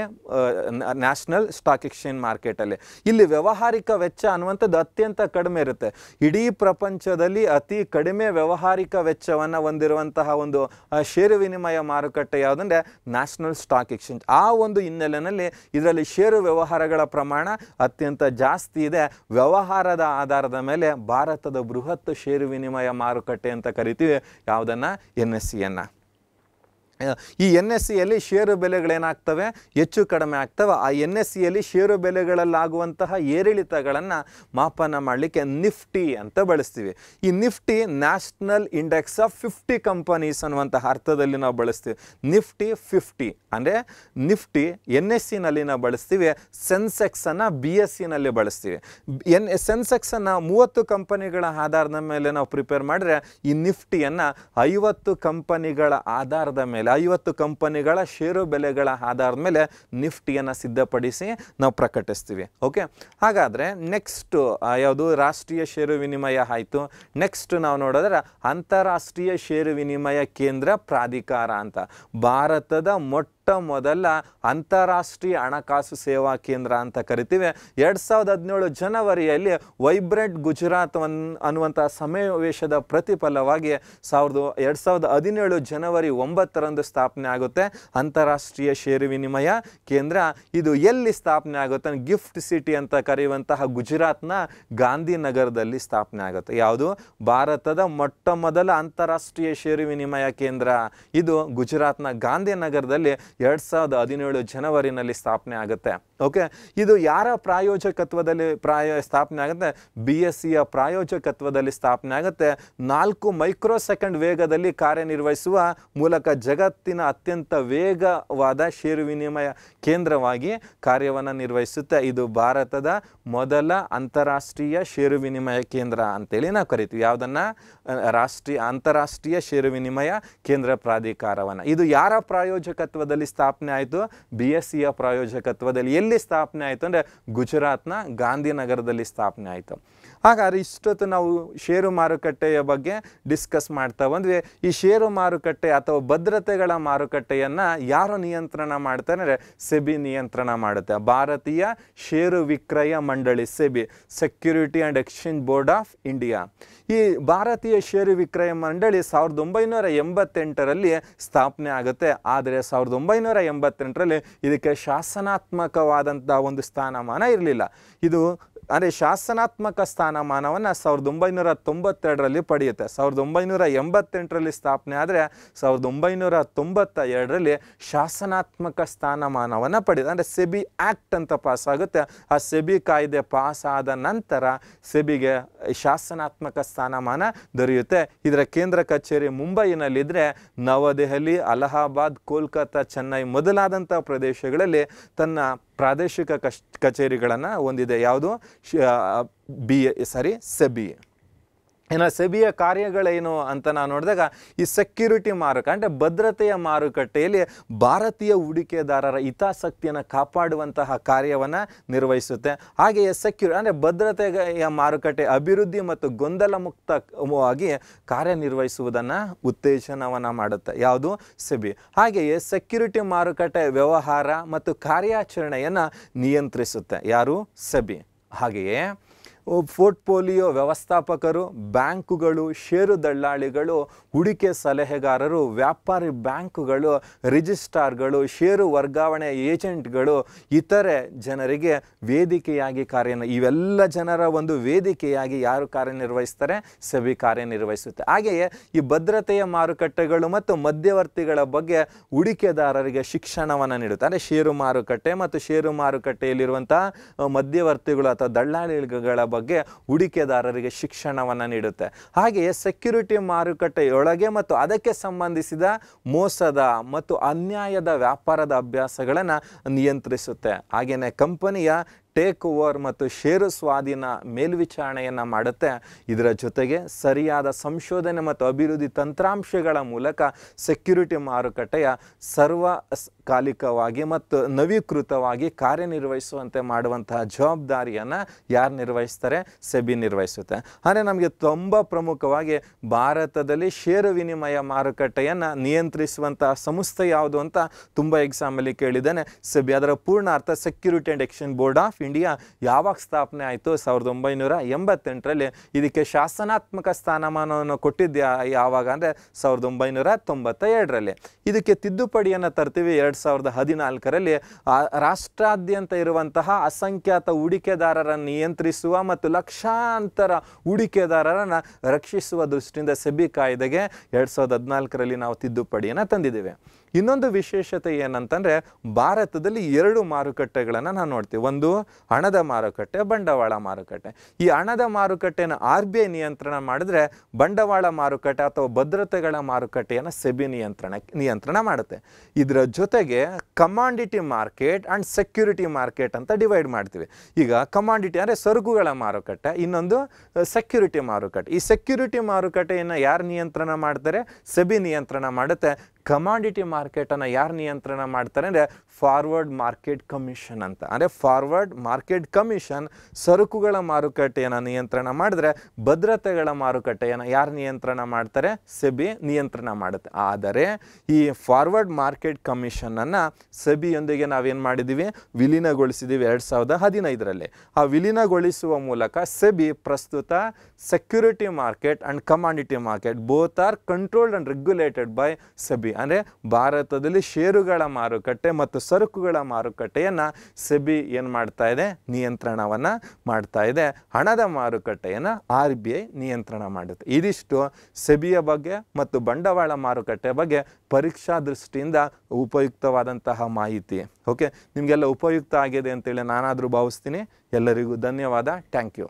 ನ್ಯಾಷನಲ್ ಸ್ಟಾಕ್ ಎಕ್ಸ್ಚೇಂಜ್ ಮಾರ್ಕೆಟಲ್ಲಿ ಇಲ್ಲಿ ವ್ಯವಹಾರಿಕ ವೆಚ್ಚ ಅನ್ನುವಂಥದ್ದು ಅತ್ಯಂತ ಕಡಿಮೆ ಇರುತ್ತೆ ಇಡೀ ಪ್ರಪಂಚದಲ್ಲಿ ಅತಿ ಕಡಿಮೆ ವ್ಯವಹಾರಿಕ ವೆಚ್ಚವನ್ನು ಹೊಂದಿರುವಂತಹ ಒಂದು ಷೇರು ವಿನಿಮಯ ಮಾರುಕಟ್ಟೆ ಯಾವುದಂದ್ರೆ ನ್ಯಾಷನಲ್ ಸ್ಟಾಕ್ ಎಕ್ಸ್ಚೇಂಜ್ ಆ ಒಂದು ಹಿನ್ನೆಲೆಯಲ್ಲಿ ಇದರಲ್ಲಿ ಷೇರು ವ್ಯವಹಾರಗಳ ಪ್ರಮಾಣ ಅತ್ಯಂತ ಜಾಸ್ತಿ ಇದೆ ವ್ಯವಹಾರದ ಆಧಾರದ ಮೇಲೆ ಭಾರತದ ಬೃಹತ್ ಷೇರು ವಿನಿಮಯ ಮಾರುಕಟ್ಟೆ ಅಂತ ಕರಿತೀವಿ ಯಾವುದನ್ನು ಎನ್ ಎಸ್ ಸಿಯನ್ನು e ಈ ಎನ್ ಎಸ್ ಸಿಯಲ್ಲಿ ಷೇರು ಬೆಲೆಗಳೇನಾಗ್ತವೆ ಹೆಚ್ಚು ಕಡಿಮೆ ಆಗ್ತವೆ ಆ ಎನ್ ಎಸ್ ಸಿಯಲ್ಲಿ ಷೇರು ಬೆಲೆಗಳಲ್ಲಾಗುವಂತಹ ಏರಿಳಿತಗಳನ್ನು ಮಾಪನ ಮಾಡಲಿಕ್ಕೆ ನಿಫ್ಟಿ ಅಂತ ಬಳಸ್ತೀವಿ ಈ Nifty national index of fifty companies ಅನ್ನುವಂತಹ ಅರ್ಥದಲ್ಲಿ ನಾವು ಬಳಸ್ತೀವಿ ನಿಫ್ಟಿ ಫಿಫ್ಟಿ ಅಂದರೆ ನಿಫ್ಟಿ ಎನ್ ಎಸ್ ಸಿನಲ್ಲಿ ನಾವು ಬಳಸ್ತೀವಿ ಸೆನ್ಸೆಕ್ಸನ್ನು ಬಿ ಎಸ್ ಸಿನಲ್ಲಿ ಬಳಸ್ತೀವಿ ಎನ್ ಸೆನ್ಸೆಕ್ಸನ್ನು ಮೂವತ್ತು ಕಂಪನಿಗಳ ಆಧಾರದ ಮೇಲೆ ನಾವು ಪ್ರಿಪೇರ್ ಮಾಡಿದ್ರೆ ಈ ನಿಫ್ಟಿಯನ್ನು ಐವತ್ತು ಕಂಪನಿಗಳ ಆಧಾರದ ಮೇಲೆ ಐವತ್ತು ಕಂಪನಿಗಳ ಷೇರು ಬೆಲೆಗಳ ಆಧಾರದ ಮೇಲೆ ನಿಫ್ಟಿಯನ್ನು ಸಿದ್ಧಪಡಿಸಿ ನಾವು ಪ್ರಕಟಿಸ್ತೀವಿ ಓಕೆ ಹಾಗಾದರೆ ನೆಕ್ಸ್ಟು ಯಾವುದು ರಾಷ್ಟ್ರೀಯ ಷೇರು ವಿನಿಮಯ ಆಯಿತು ನೆಕ್ಸ್ಟ್ ನಾವು ನೋಡಿದ್ರೆ ಅಂತಾರಾಷ್ಟ್ರೀಯ ಷೇರು ವಿನಿಮಯ ಕೇಂದ್ರ ಪ್ರಾಧಿಕಾರ ಅಂತ ಭಾರತದ ಮೊಟ್ಟ ಮೊಟ್ಟ ಮೊದಲ ಅಂತಾರಾಷ್ಟ್ರೀಯ ಹಣಕಾಸು ಸೇವಾ ಕೇಂದ್ರ ಅಂತ ಕರಿತೀವಿ ಎರಡು ಸಾವಿರದ ಹದಿನೇಳು ಜನವರಿಯಲ್ಲಿ ವೈಬ್ರೆಂಟ್ ಗುಜರಾತ್ ಒನ್ ಅನ್ನುವಂಥ ಸಮಾವೇಶದ ಪ್ರತಿಫಲವಾಗಿ ಸಾವಿರದ ಎರಡು ಸಾವಿರದ ಹದಿನೇಳು ಜನವರಿ ಒಂಬತ್ತರಂದು ಸ್ಥಾಪನೆ ಆಗುತ್ತೆ ಅಂತಾರಾಷ್ಟ್ರೀಯ ಷೇರು ವಿನಿಮಯ ಕೇಂದ್ರ ಇದು ಎಲ್ಲಿ ಸ್ಥಾಪನೆ ಆಗುತ್ತೆ ಗಿಫ್ಟ್ ಸಿಟಿ ಅಂತ ಕರೆಯುವಂತಹ ಗುಜರಾತ್ನ ಗಾಂಧಿನಗರದಲ್ಲಿ ಸ್ಥಾಪನೆ ಆಗುತ್ತೆ ಯಾವುದು ಭಾರತದ ಮೊಟ್ಟ ಮೊದಲ ಅಂತಾರಾಷ್ಟ್ರೀಯ ಷೇರು ವಿನಿಮಯ ಕೇಂದ್ರ ಇದು ಗುಜರಾತ್ನ ಗಾಂಧಿನಗರದಲ್ಲಿ ಎರಡು ಸಾವಿರದ ಹದಿನೇಳು ಜನವರಿನಲ್ಲಿ ಸ್ಥಾಪನೆ ಆಗುತ್ತೆ ಓಕೆ ಇದು ಯಾರ ಪ್ರಾಯೋಜಕತ್ವದಲ್ಲಿ ಪ್ರಾಯ ಸ್ಥಾಪನೆ ಆಗುತ್ತೆ ಬಿ ಎಸ್ ಸಿಯ ಪ್ರಾಯೋಜಕತ್ವದಲ್ಲಿ ಸ್ಥಾಪನೆ ಆಗುತ್ತೆ ನಾಲ್ಕು ಮೈಕ್ರೋ ಸೆಕೆಂಡ್ ವೇಗದಲ್ಲಿ ಕಾರ್ಯನಿರ್ವಹಿಸುವ ಮೂಲಕ ಜಗತ್ತಿನ ಅತ್ಯಂತ ವೇಗವಾದ ಷೇರು ವಿನಿಮಯ ಕೇಂದ್ರವಾಗಿ ಕಾರ್ಯವನ್ನು ನಿರ್ವಹಿಸುತ್ತೆ ಇದು ಭಾರತದ ಮೊದಲ ಅಂತಾರಾಷ್ಟ್ರೀಯ ಷೇರು ವಿನಿಮಯ ಕೇಂದ್ರ ಅಂತೇಳಿ ನಾವು ಕರಿತೀವಿ ಯಾವುದನ್ನು ರಾಷ್ಟ್ರೀಯ ಅಂತಾರಾಷ್ಟ್ರೀಯ ಷೇರು ವಿನಿಮಯ ಕೇಂದ್ರ ಪ್ರಾಧಿಕಾರವನ್ನು ಇದು ಯಾರ ಪ್ರಾಯೋಜಕತ್ವದಲ್ಲಿ ಸ್ಥಾಪನೆ ಆಯಿತು ಬಿ ಎಸ್ ಸಿಯ e ಪ್ರಾಯೋಜಕತ್ವದಲ್ಲಿ ಎಲ್ಲಿ ಎಲ್ಲಿ ಸ್ಥಾಪನೆ ಆಯಿತು ಅಂದರೆ ಗುಜರಾತ್ನ ಗಾಂಧಿನಗರದಲ್ಲಿ ಸ್ಥಾಪನೆ ಆಯಿತು ಹಾಗಾದ್ರೆ ಇಷ್ಟೊತ್ತು ನಾವು ಷೇರು ಮಾರುಕಟ್ಟೆಯ ಬಗ್ಗೆ ಡಿಸ್ಕಸ್ ಮಾಡ್ತಾ ಬಂದ್ವಿ ಈ ಷೇರು ಮಾರುಕಟ್ಟೆ ಅಥವಾ ಭದ್ರತೆಗಳ ಮಾರುಕಟ್ಟೆಯನ್ನು ಯಾರು ನಿಯಂತ್ರಣ ಮಾಡ್ತಾರೆ ಅಂದರೆ ಸೆಬಿ ನಿಯಂತ್ರಣ ಮಾಡುತ್ತೆ ಭಾರತೀಯ ಷೇರು ವಿಕ್ರಯ ಮಂಡಳಿ SEBI security and exchange board of India ಈ ಭಾರತೀಯ ಷೇರು ವಿಕ್ರಯ ಮಂಡಳಿ ಸಾವಿರದ ಒಂಬೈನೂರ ಎಂಬತ್ತೆಂಟರಲ್ಲಿ ಸ್ಥಾಪನೆ ಆಗುತ್ತೆ ಆದರೆ ಸಾವಿರದ ಒಂಬೈನೂರ ಎಂಬತ್ತೆಂಟರಲ್ಲಿ ಇದಕ್ಕೆ ಶಾಸನಾತ್ಮಕವಾದಂಥ ಒಂದು ಸ್ಥಾನಮಾನ ಇರಲಿಲ್ಲ ಇದು ಅಂದರೆ ಶಾಸನಾತ್ಮಕ ಸ್ಥಾನಮಾನವನ್ನು ಸಾವಿರದ ಒಂಬೈನೂರ ತೊಂಬತ್ತೆರಡರಲ್ಲಿ ಪಡೆಯುತ್ತೆ ಸಾವಿರದ ಒಂಬೈನೂರ ಎಂಬತ್ತೆಂಟರಲ್ಲಿ ಸ್ಥಾಪನೆ ಆದರೆ ಸಾವಿರದ ಒಂಬೈನೂರ ತೊಂಬತ್ತ ಎರಡರಲ್ಲಿ ಶಾಸನಾತ್ಮಕ ಸ್ಥಾನಮಾನವನ್ನು ಪಡೆಯುತ್ತೆ ಅಂದರೆ ಸೆಬಿ ಆ್ಯಕ್ಟ್ ಅಂತ ಪಾಸಾಗುತ್ತೆ ಆ ಸೆಬಿ ಕಾಯ್ದೆ ಪಾಸಾದ ನಂತರ ಸೆಬಿಗೆ ಶಾಸನಾತ್ಮಕ ಸ್ಥಾನಮಾನ ದೊರೆಯುತ್ತೆ ಇದರ ಕೇಂದ್ರ ಕಚೇರಿ ಮುಂಬೈನಲ್ಲಿದ್ದರೆ ನವದೆಹಲಿ ಅಲಹಾಬಾದ್ ಕೋಲ್ಕತ್ತಾ ಚೆನ್ನೈ ಮೊದಲಾದಂಥ ಪ್ರದೇಶಗಳಲ್ಲಿ ತನ್ನ ಪ್ರಾದೇಶಿಕ ಕಚೇರಿಗಳನ್ನು ಹೊಂದಿದೆ ಯಾವುದು ಬಿ ಎ ಸಾರಿ ಸೆಬಿ ಇನ್ನು ಸೆಬಿಯ ಕಾರ್ಯಗಳೇನು ಅಂತ ನಾನು ನೋಡಿದಾಗ ಈ ಸೆಕ್ಯೂರಿಟಿ ಮಾರುಕಟ್ಟೆ ಅಂದರೆ ಭದ್ರತೆಯ ಮಾರುಕಟ್ಟೆಯಲ್ಲಿ ಭಾರತೀಯ ಹೂಡಿಕೆದಾರರ ಹಿತಾಸಕ್ತಿಯನ್ನು ಕಾಪಾಡುವಂತಹ ಕಾರ್ಯವನ್ನು ನಿರ್ವಹಿಸುತ್ತೆ ಹಾಗೆಯೇ ಸೆಕ್ಯೂರ್ ಅಂದರೆ ಭದ್ರತೆಯ ಮಾರುಕಟ್ಟೆ ಅಭಿವೃದ್ಧಿ ಮತ್ತು ಗೊಂದಲ ಮುಕ್ತವಾಗಿ ಕಾರ್ಯನಿರ್ವಹಿಸುವುದನ್ನು ಉತ್ತೇಜನವನ್ನು ಮಾಡುತ್ತೆ ಯಾವುದು ಸೆಬಿ ಹಾಗೆಯೇ ಸೆಕ್ಯೂರಿಟಿ ಮಾರುಕಟ್ಟೆ ವ್ಯವಹಾರ ಮತ್ತು ಕಾರ್ಯಾಚರಣೆಯನ್ನು ನಿಯಂತ್ರಿಸುತ್ತೆ ಯಾರು ಸೆಬಿ ಹಾಗೆಯೇ ಪೋರ್ಟ್ಫೋಲಿಯೋ ವ್ಯವಸ್ಥಾಪಕರು ಬ್ಯಾಂಕುಗಳು ಷೇರು ದಳ್ಳಾಳಿಗಳು ಹೂಡಿಕೆ ಸಲಹೆಗಾರರು ವ್ಯಾಪಾರಿ ಬ್ಯಾಂಕುಗಳು ರಿಜಿಸ್ಟ್ರಾರ್ಗಳು ಷೇರು ವರ್ಗಾವಣೆ ಏಜೆಂಟ್ಗಳು ಇತರೆ ಜನರಿಗೆ ವೇದಿಕೆಯಾಗಿ ಕಾರ್ಯ ಇವೆಲ್ಲ ಜನರ ಒಂದು ವೇದಿಕೆಯಾಗಿ ಯಾರು ಕಾರ್ಯನಿರ್ವಹಿಸ್ತಾರೆ ಸಭೆ ಕಾರ್ಯನಿರ್ವಹಿಸುತ್ತೆ ಹಾಗೆಯೇ ಈ ಭದ್ರತೆಯ ಮಾರುಕಟ್ಟೆಗಳು ಮತ್ತು ಮಧ್ಯವರ್ತಿಗಳ ಬಗ್ಗೆ ಹೂಡಿಕೆದಾರರಿಗೆ ಶಿಕ್ಷಣವನ್ನು ನೀಡುತ್ತಾರೆ ಷೇರು ಮಾರುಕಟ್ಟೆ ಮತ್ತು ಷೇರು ಮಾರುಕಟ್ಟೆಯಲ್ಲಿರುವಂತಹ ಮಧ್ಯವರ್ತಿಗಳು ಅಥವಾ ದಳ್ಳಾಳಿಗಳ ಬಗ್ಗೆ ಹೂಡಿಕೆದಾರರಿಗೆ ಶಿಕ್ಷಣವನ್ನು ನೀಡುತ್ತೆ ಹಾಗೆಯೇ ಸೆಕ್ಯೂರಿಟಿ ಮಾರುಕಟ್ಟೆಯೊಳಗೆ ಮತ್ತು ಅದಕ್ಕೆ ಸಂಬಂಧಿಸಿದ ಮೋಸದ ಮತ್ತು ಅನ್ಯಾಯದ ವ್ಯಾಪಾರದ ಅಭ್ಯಾಸಗಳನ್ನು ನಿಯಂತ್ರಿಸುತ್ತೆ ಹಾಗೆಯೇ ಕಂಪನಿಯ ಟೇಕ್ ಓವರ್ ಮತ್ತು ಷೇರು ಸ್ವಾಧೀನ ಮೇಲ್ವಿಚಾರಣೆಯನ್ನು ಮಾಡುತ್ತೆ ಇದರ ಜೊತೆಗೆ ಸರಿಯಾದ ಸಂಶೋಧನೆ ಮತ್ತು ಅಭಿವೃದ್ಧಿ ತಂತ್ರಾಂಶಗಳ ಮೂಲಕ ಸೆಕ್ಯುರಿಟಿ ಮಾರುಕಟ್ಟೆಯ ಸರ್ವ ಕಾಲಿಕವಾಗಿ ಮತ್ತು ನವೀಕೃತವಾಗಿ ಕಾರ್ಯನಿರ್ವಹಿಸುವಂತೆ ಮಾಡುವಂತಹ ಜವಾಬ್ದಾರಿಯನ್ನು ಯಾರು ನಿರ್ವಹಿಸ್ತಾರೆ ಸೆಬಿ ನಿರ್ವಹಿಸುತ್ತೆ ಹಾಗೆ ನಮಗೆ ತುಂಬ ಪ್ರಮುಖವಾಗಿ ಭಾರತದಲ್ಲಿ ಷೇರು ವಿನಿಮಯ ಮಾರುಕಟ್ಟೆಯನ್ನು ನಿಯಂತ್ರಿಸುವಂತಹ ಸಂಸ್ಥೆ ಯಾವುದು ಅಂತ ತುಂಬ ಎಕ್ಸಾಮಲ್ಲಿ ಕೇಳಿದ್ದೇನೆ ಸೆಬಿ ಅದರ ಪೂರ್ಣ ಅರ್ಥ security and exchange board of India ಯಾವಾಗ ಸ್ಥಾಪನೆ ಆಯಿತು ಸಾವಿರದ ಒಂಬೈನೂರ ಎಂಬತ್ತೆಂಟರಲ್ಲಿ ಇದಕ್ಕೆ ಶಾಸನಾತ್ಮಕ ಸ್ಥಾನಮಾನವನ್ನು ಕೊಟ್ಟಿದ್ದ ಯಾವಾಗ ಅಂದರೆ ಸಾವಿರದ ಒಂಬೈನೂರ ತೊಂಬತ್ತ ಎರಡರಲ್ಲಿ ಇದಕ್ಕೆ ತಿದ್ದುಪಡಿಯನ್ನು ತರ್ತೀವಿ ಎರಡು ಸಾವಿರದ ಹದಿನಾಲ್ಕರಲ್ಲಿ ರಾಷ್ಟ್ರಾದ್ಯಂತ ಇರುವಂತಹ ಅಸಂಖ್ಯಾತ ಹೂಡಿಕೆದಾರರನ್ನು ನಿಯಂತ್ರಿಸುವ ಮತ್ತು ಲಕ್ಷಾಂತರ ಹೂಡಿಕೆದಾರರನ್ನು ರಕ್ಷಿಸುವ ದೃಷ್ಟಿಯಿಂದ ಸೆಬಿ ಕಾಯ್ದೆಗೆ ಎರಡು ಸಾವಿರದ ಹದಿನಾಲ್ಕರಲ್ಲಿ ನಾವು ತಿದ್ದುಪಡಿಯನ್ನು ತಂದಿದ್ದೇವೆ ಇನ್ನೊಂದು ವಿಶೇಷತೆ ಏನಂತಂದರೆ ಭಾರತದಲ್ಲಿ ಎರಡು ಮಾರುಕಟ್ಟೆಗಳನ್ನು ನಾವು ನೋಡ್ತೀವಿ ಒಂದು ಹಣದ ಮಾರುಕಟ್ಟೆ ಬಂಡವಾಳ ಮಾರುಕಟ್ಟೆ ಈ ಹಣದ ಮಾರುಕಟ್ಟೆಯನ್ನು ಆರ್ ಬಿ ಐ ನಿಯಂತ್ರಣ ಮಾಡಿದ್ರೆ ಬಂಡವಾಳ ಮಾರುಕಟ್ಟೆ ಅಥವಾ ಭದ್ರತೆಗಳ ಮಾರುಕಟ್ಟೆಯನ್ನು ಸೆಬಿ ನಿಯಂತ್ರಣ ನಿಯಂತ್ರಣ ಮಾಡುತ್ತೆ ಇದರ ಜೊತೆಗೆ commodity market and security market ಅಂತ ಡಿವೈಡ್ ಮಾಡ್ತೀವಿ ಈಗ ಕಮಾಂಡಿಟಿ ಅಂದರೆ ಸರಕುಗಳ ಮಾರುಕಟ್ಟೆ ಇನ್ನೊಂದು ಸೆಕ್ಯೂರಿಟಿ ಮಾರುಕಟ್ಟೆ ಈ ಸೆಕ್ಯೂರಿಟಿ ಮಾರುಕಟ್ಟೆಯನ್ನು ಯಾರು ನಿಯಂತ್ರಣ ಮಾಡ್ತಾರೆ ಸೆಬಿ ನಿಯಂತ್ರಣ ಮಾಡುತ್ತೆ ಕಮಾಡಿಟಿ ಮಾರ್ಕೆಟನ್ನು ಯಾರು ನಿಯಂತ್ರಣ ಮಾಡ್ತಾರೆ ಅಂದರೆ ಫಾರ್ವರ್ಡ್ ಮಾರ್ಕೆಟ್ ಕಮಿಷನ್ ಅಂತ ಅಂದರೆ ಫಾರ್ವರ್ಡ್ ಮಾರ್ಕೆಟ್ ಕಮಿಷನ್ ಸರಕುಗಳ ಮಾರುಕಟ್ಟೆಯನ್ನು ನಿಯಂತ್ರಣ ಮಾಡಿದ್ರೆ ಭದ್ರತೆಗಳ ಮಾರುಕಟ್ಟೆಯನ್ನು ಯಾರು ನಿಯಂತ್ರಣ ಮಾಡ್ತಾರೆ ಸೆಬಿ ನಿಯಂತ್ರಣ ಮಾಡುತ್ತೆ ಆದರೆ ಈ ಫಾರ್ವರ್ಡ್ ಮಾರ್ಕೆಟ್ ಕಮಿಷನನ್ನು ಸೆಬಿಯೊಂದಿಗೆ ನಾವೇನು ಮಾಡಿದ್ದೀವಿ ವಿಲೀನಗೊಳಿಸಿದ್ದೀವಿ ಎರಡು ಸಾವಿರದ ಹದಿನೈದರಲ್ಲಿ ಆ ವಿಲೀನಗೊಳಿಸುವ ಮೂಲಕ ಸೆಬಿ ಪ್ರಸ್ತುತ security market and commodity market both are controlled and regulated by SEBI ಅಂದರೆ ಭಾರತದಲ್ಲಿ ಷೇರುಗಳ ಮಾರುಕಟ್ಟೆ ಮತ್ತು ಸರಕುಗಳ ಮಾರುಕಟ್ಟೆಯನ್ನು ಸೆಬಿ ಏನು ಮಾಡ್ತಾ ಇದೆ ನಿಯಂತ್ರಣವನ್ನು ಮಾಡ್ತಾ ಇದೆ ಹಣದ ಮಾರುಕಟ್ಟೆಯನ್ನು ಆರ್ ಬಿ ಐ ನಿಯಂತ್ರಣ ಮಾಡುತ್ತೆ ಇದಿಷ್ಟು ಸೆಬಿಯ ಬಗ್ಗೆ ಮತ್ತು ಬಂಡವಾಳ ಮಾರುಕಟ್ಟೆ ಬಗ್ಗೆ ಪರೀಕ್ಷಾ ದೃಷ್ಟಿಯಿಂದ ಉಪಯುಕ್ತವಾದಂತಹ ಮಾಹಿತಿ ಓಕೆ ನಿಮಗೆಲ್ಲ ಉಪಯುಕ್ತ ಆಗಿದೆ ಅಂತೇಳಿ ನಾನಾದರೂ ಭಾವಿಸ್ತೀನಿ ಎಲ್ಲರಿಗೂ ಧನ್ಯವಾದ ಥ್ಯಾಂಕ್ ಯು